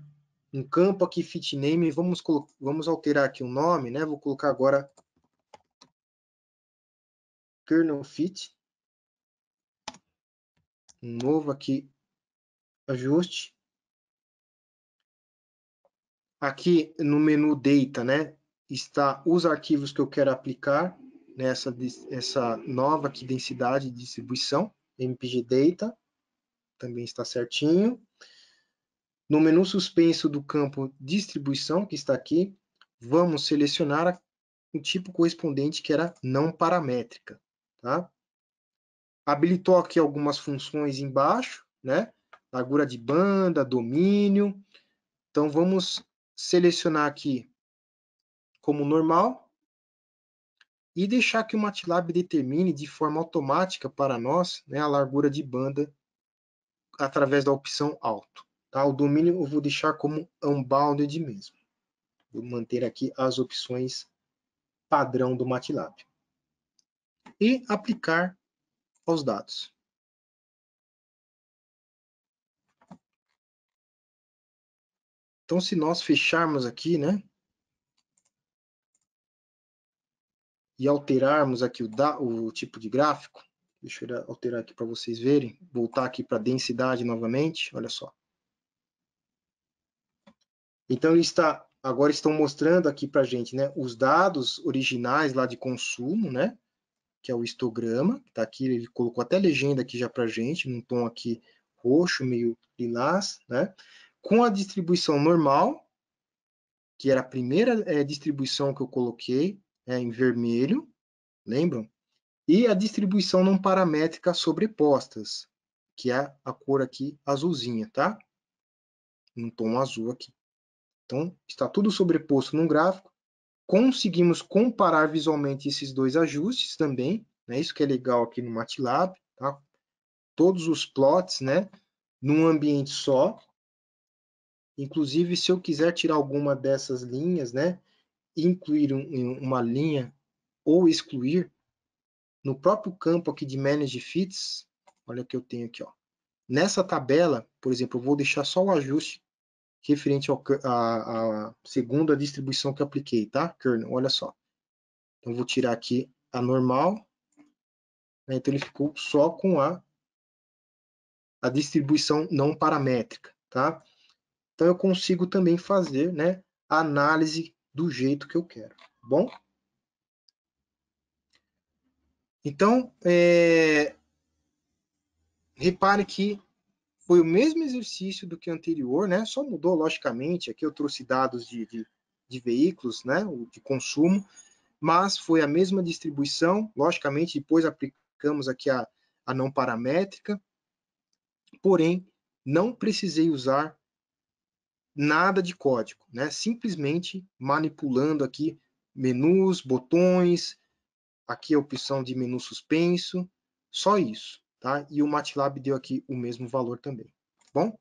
um campo aqui fit name, vamos, vamos alterar aqui o nome, né? Vou colocar agora kernel fit, um novo aqui, ajuste. Aqui no menu data, né, está os arquivos que eu quero aplicar nessa essa nova aqui densidade de distribuição, mpg data, também está certinho. No menu suspenso do campo distribuição, que está aqui, vamos selecionar o tipo correspondente que era não paramétrica. Tá? Habilitou aqui algumas funções embaixo, né? largura de banda, domínio. Então, vamos selecionar aqui como normal e deixar que o MATLAB determine de forma automática para nós né, a largura de banda através da opção alto. Tá? O domínio eu vou deixar como unbounded mesmo. Vou manter aqui as opções padrão do MATLAB. E aplicar aos dados. Então, se nós fecharmos aqui, né? E alterarmos aqui o, da, o tipo de gráfico, deixa eu alterar aqui para vocês verem, voltar aqui para densidade novamente, olha só. Então, está, agora estão mostrando aqui para a gente né, os dados originais lá de consumo, né, que é o histograma, está aqui, ele colocou até legenda aqui já para a gente, num tom aqui roxo, meio lilás, né, com a distribuição normal, que era a primeira é, distribuição que eu coloquei é, em vermelho, lembram? E a distribuição não paramétrica sobrepostas, que é a cor aqui azulzinha, tá? Um tom azul aqui. Então, está tudo sobreposto num gráfico. Conseguimos comparar visualmente esses dois ajustes também, né? Isso que é legal aqui no MATLAB, tá? Todos os plots, né? Num ambiente só. Inclusive, se eu quiser tirar alguma dessas linhas, né? Incluir um, uma linha ou excluir, no próprio campo aqui de Manage Fits, olha o que eu tenho aqui, ó. Nessa tabela, por exemplo, eu vou deixar só o ajuste referente ao, a, a segunda distribuição que apliquei, tá? Kernel, olha só. Então, vou tirar aqui a normal. Né? Então, ele ficou só com a, a distribuição não paramétrica, tá? Então, eu consigo também fazer né, a análise do jeito que eu quero, tá bom? Então, é... repare que foi o mesmo exercício do que o anterior, né? Só mudou logicamente. Aqui eu trouxe dados de, de, de veículos, né? De consumo, mas foi a mesma distribuição. Logicamente, depois aplicamos aqui a, a não paramétrica, porém não precisei usar nada de código, né? Simplesmente manipulando aqui menus, botões, aqui a opção de menu suspenso, só isso. Tá? E o MATLAB deu aqui o mesmo valor também, tá bom?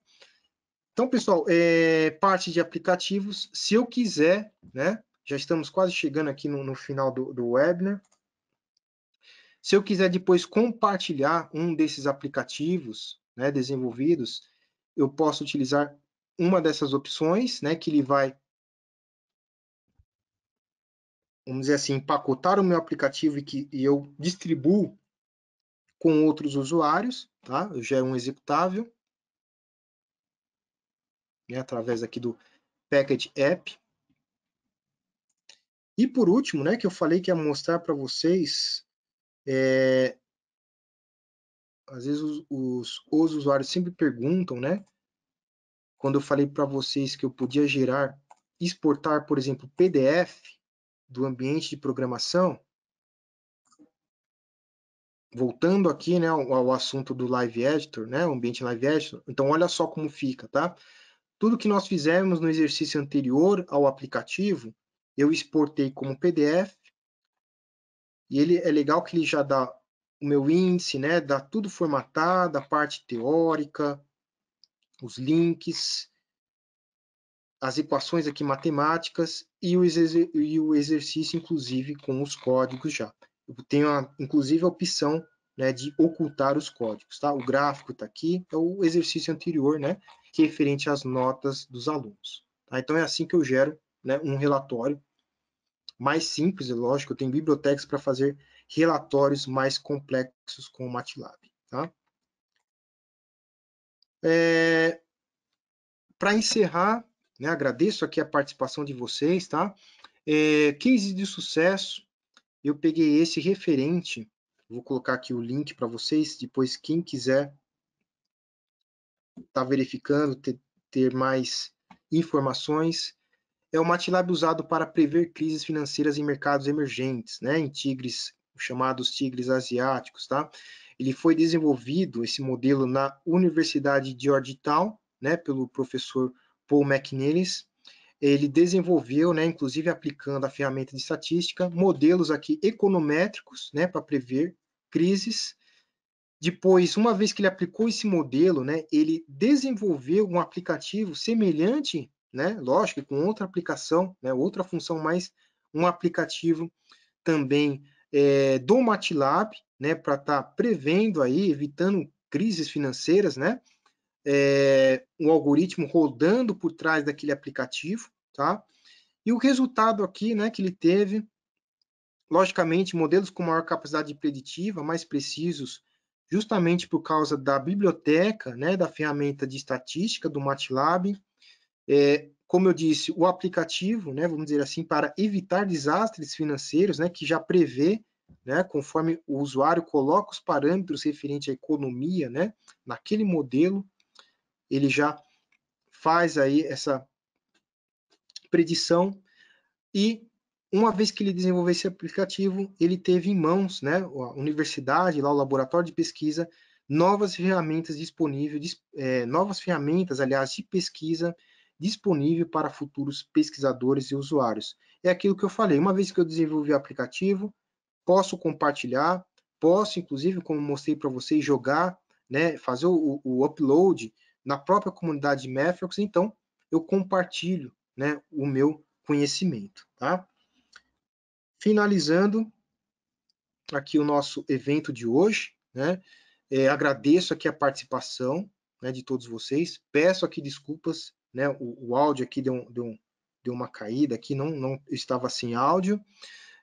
Então, pessoal, é, parte de aplicativos, se eu quiser, né? Já estamos quase chegando aqui no, no final do, do webinar. Se eu quiser depois compartilhar um desses aplicativos né, desenvolvidos, eu posso utilizar uma dessas opções, né, que ele vai, vamos dizer assim, empacotar o meu aplicativo e que e eu distribuo com outros usuários, tá? Eu gero é um executável, né? através aqui do package app. E por último, né, que eu falei que ia mostrar para vocês, é... às vezes os, os, os usuários sempre perguntam, né, quando eu falei para vocês que eu podia gerar, exportar, por exemplo, PDF do ambiente de programação, voltando aqui né, ao, ao, assunto do Live Editor, né, o ambiente Live Editor, então olha só como fica, tá? Tudo que nós fizemos no exercício anterior ao aplicativo, eu exportei como PDF, e ele é legal que ele já dá o meu índice, né, dá tudo formatado, a parte teórica, os links, as equações aqui matemáticas e o, exercício, inclusive, com os códigos já tem a, inclusive a opção né, de ocultar os códigos. Tá? O gráfico está aqui, é o exercício anterior, né, que é referente às notas dos alunos. Tá? Então é assim que eu gero né, um relatório mais simples, é lógico, eu tenho bibliotecas para fazer relatórios mais complexos com o MATLAB. Tá? É, para encerrar, né, agradeço aqui a participação de vocês, tá? É, case de sucesso, eu peguei esse referente, vou colocar aqui o link para vocês, depois quem quiser estar tá verificando, ter, ter mais informações. É o MATLAB usado para prever crises financeiras em mercados emergentes, né? em tigres, chamados tigres asiáticos. Tá? Ele foi desenvolvido, esse modelo, na Universidade de Georgetown, né? pelo professor Paul McNeilis, ele desenvolveu, né, inclusive aplicando a ferramenta de estatística, modelos aqui econométricos né, para prever crises. Depois, uma vez que ele aplicou esse modelo, né, ele desenvolveu um aplicativo semelhante, né, lógico, com outra aplicação, né, outra função, mas um aplicativo também é, do MATLAB, né, para estar tá prevendo aí, evitando crises financeiras, né, é, um algoritmo rodando por trás daquele aplicativo, tá? E o resultado aqui, né, que ele teve, logicamente, modelos com maior capacidade preditiva, mais precisos, justamente por causa da biblioteca, né, da ferramenta de estatística do MATLAB. É, como eu disse, o aplicativo, né, vamos dizer assim, para evitar desastres financeiros, né, que já prevê, né, conforme o usuário coloca os parâmetros referentes à economia, né, naquele modelo, ele já faz aí essa predição e uma vez que ele desenvolveu esse aplicativo, ele teve em mãos, né, a universidade, lá o laboratório de pesquisa, novas ferramentas disponíveis, é, novas ferramentas, aliás, de pesquisa disponível para futuros pesquisadores e usuários. É aquilo que eu falei, uma vez que eu desenvolvi o aplicativo, posso compartilhar, posso, inclusive, como mostrei para vocês, jogar, né, fazer o, o upload na própria comunidade Mathworks, então eu compartilho né, o meu conhecimento. Tá? Finalizando aqui o nosso evento de hoje, né? É, agradeço aqui a participação né, de todos vocês. Peço aqui desculpas, né? O, o áudio aqui deu, deu, deu, uma caída aqui, não, não estava sem áudio.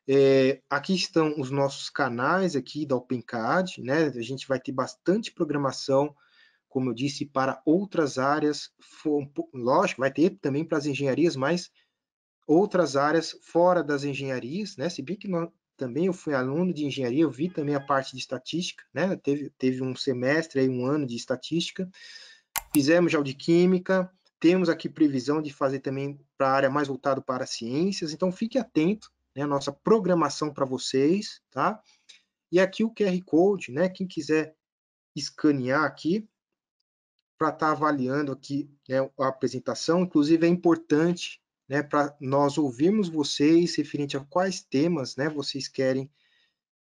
É, aqui estão os nossos canais aqui da OpenCAD, né? A gente vai ter bastante programação como eu disse, para outras áreas, lógico, vai ter também para as engenharias, mas outras áreas fora das engenharias, né? Se bem que nós, também eu fui aluno de engenharia, eu vi também a parte de estatística, né? Teve, teve um semestre aí, um ano de estatística. Fizemos já o de química, temos aqui previsão de fazer também para a área mais voltada para ciências, então fique atento, né? A nossa programação para vocês, tá? E aqui o QR Code, né? Quem quiser escanear aqui, para estar tá avaliando aqui né, a apresentação. Inclusive, é importante né, para nós ouvirmos vocês referente a quais temas né, vocês querem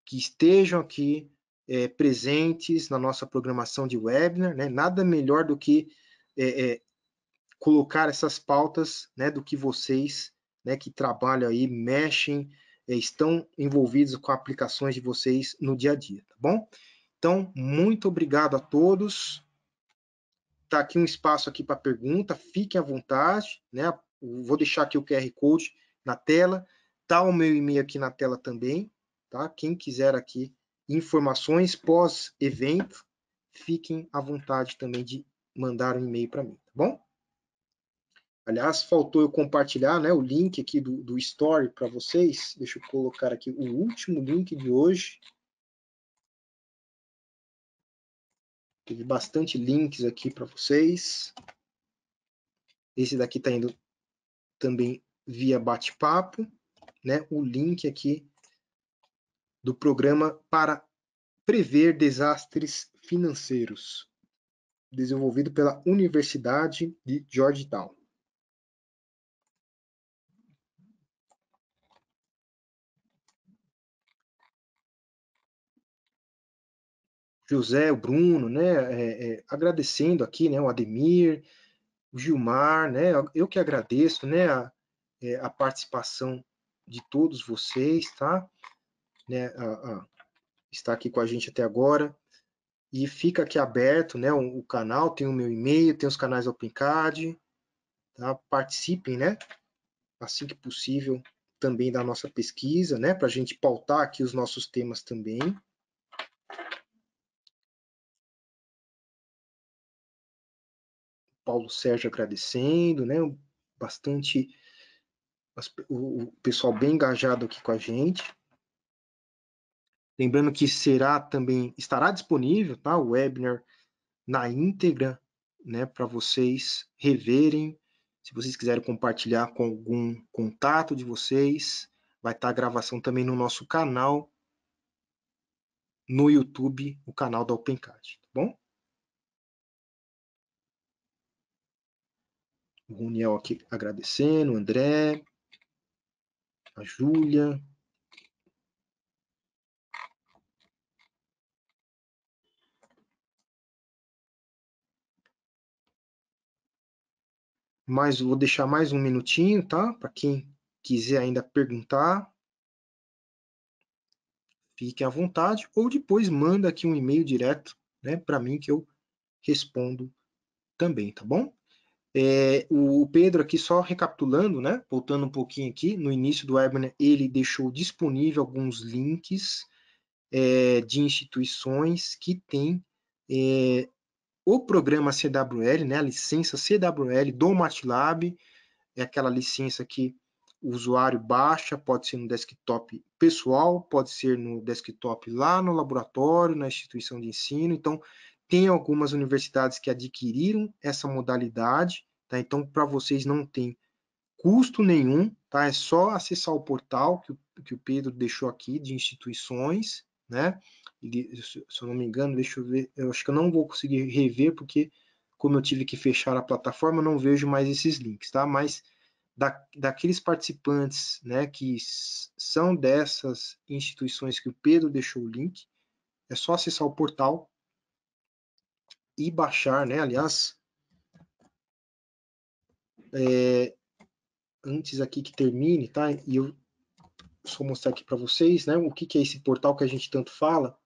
que estejam aqui é, presentes na nossa programação de webinar. Né? Nada melhor do que é, é, colocar essas pautas né, do que vocês né, que trabalham aí, mexem, é, estão envolvidos com aplicações de vocês no dia a dia, tá bom? Então, muito obrigado a todos tá aqui um espaço aqui para pergunta, fiquem à vontade, né? Vou deixar aqui o QR Code na tela, tá o meu e-mail aqui na tela também, tá? Quem quiser aqui informações pós-evento, fiquem à vontade também de mandar um e-mail para mim, tá bom? Aliás, faltou eu compartilhar né, o link aqui do, do Story para vocês. Deixa eu colocar aqui o último link de hoje. Teve bastante links aqui para vocês. Esse daqui está indo também via bate-papo, né? O link aqui do programa para prever desastres financeiros, desenvolvido pela Universidade de Georgetown. José, o Bruno, né, é, é, agradecendo aqui, né, o Ademir, o Gilmar, né, eu que agradeço, né, a, é, a participação de todos vocês, tá? Né, a, a, está aqui com a gente até agora. E fica aqui aberto né, o, o canal, tem o meu e-mail, tem os canais OpenCAD. Tá? Participem, né? Assim que possível, também da nossa pesquisa, né? Para a gente pautar aqui os nossos temas também. Paulo Sérgio agradecendo, né? Bastante o pessoal bem engajado aqui com a gente. Lembrando que será também estará disponível, tá? O webinar na íntegra, né? Para vocês reverem. Se vocês quiserem compartilhar com algum contato de vocês, vai estar tá a gravação também no nosso canal no YouTube, o canal da OpenCAD, tá bom? o Runiel aqui agradecendo, o André, a Júlia. Mas vou deixar mais um minutinho, tá? Para quem quiser ainda perguntar, fique à vontade, ou depois manda aqui um e-mail direto, né, para mim que eu respondo também, tá bom? É, o Pedro aqui, só recapitulando, né? Voltando um pouquinho aqui, no início do webinar, ele deixou disponível alguns links é, de instituições que têm é, o programa CWL, né? A licença CWL do MATLAB, é aquela licença que o usuário baixa, pode ser no desktop pessoal, pode ser no desktop lá no laboratório, na instituição de ensino. Então, tem algumas universidades que adquiriram essa modalidade, tá? Então, para vocês não tem custo nenhum, tá? É só acessar o portal que o, que o Pedro deixou aqui de instituições, né? Ele, se eu não me engano, deixa eu ver, eu acho que eu não vou conseguir rever, porque como eu tive que fechar a plataforma, não vejo mais esses links, tá? Mas da, daqueles participantes né, que são dessas instituições que o Pedro deixou o link, é só acessar o portal e baixar, né? Aliás, é, antes aqui que termine, tá? E eu só mostrar aqui para vocês, né? O que, que é esse portal que a gente tanto fala.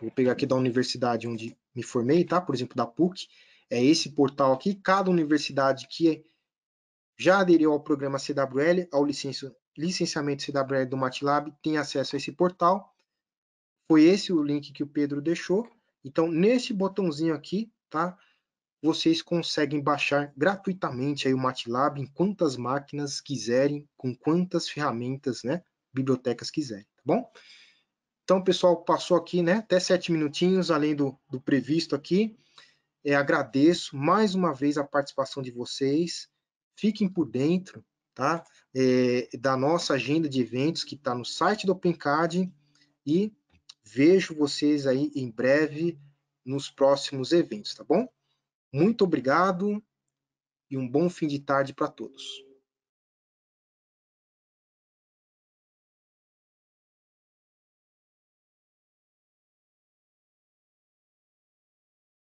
Vou pegar aqui da universidade onde me formei, tá? Por exemplo, da PUC. É esse portal aqui. Cada universidade que já aderiu ao programa CWL, ao licenciamento CWL do MATLAB, tem acesso a esse portal. Foi esse o link que o Pedro deixou. Então, nesse botãozinho aqui, tá? Vocês conseguem baixar gratuitamente aí o MATLAB em quantas máquinas quiserem, com quantas ferramentas, né? Bibliotecas quiserem, tá bom? Então, pessoal, passou aqui, né? Até sete minutinhos, além do, do previsto aqui. É, agradeço mais uma vez a participação de vocês. Fiquem por dentro, tá? É, da nossa agenda de eventos que está no site do OpenCAD e Vejo vocês aí em breve nos próximos eventos, tá bom? Muito obrigado e um bom fim de tarde para todos.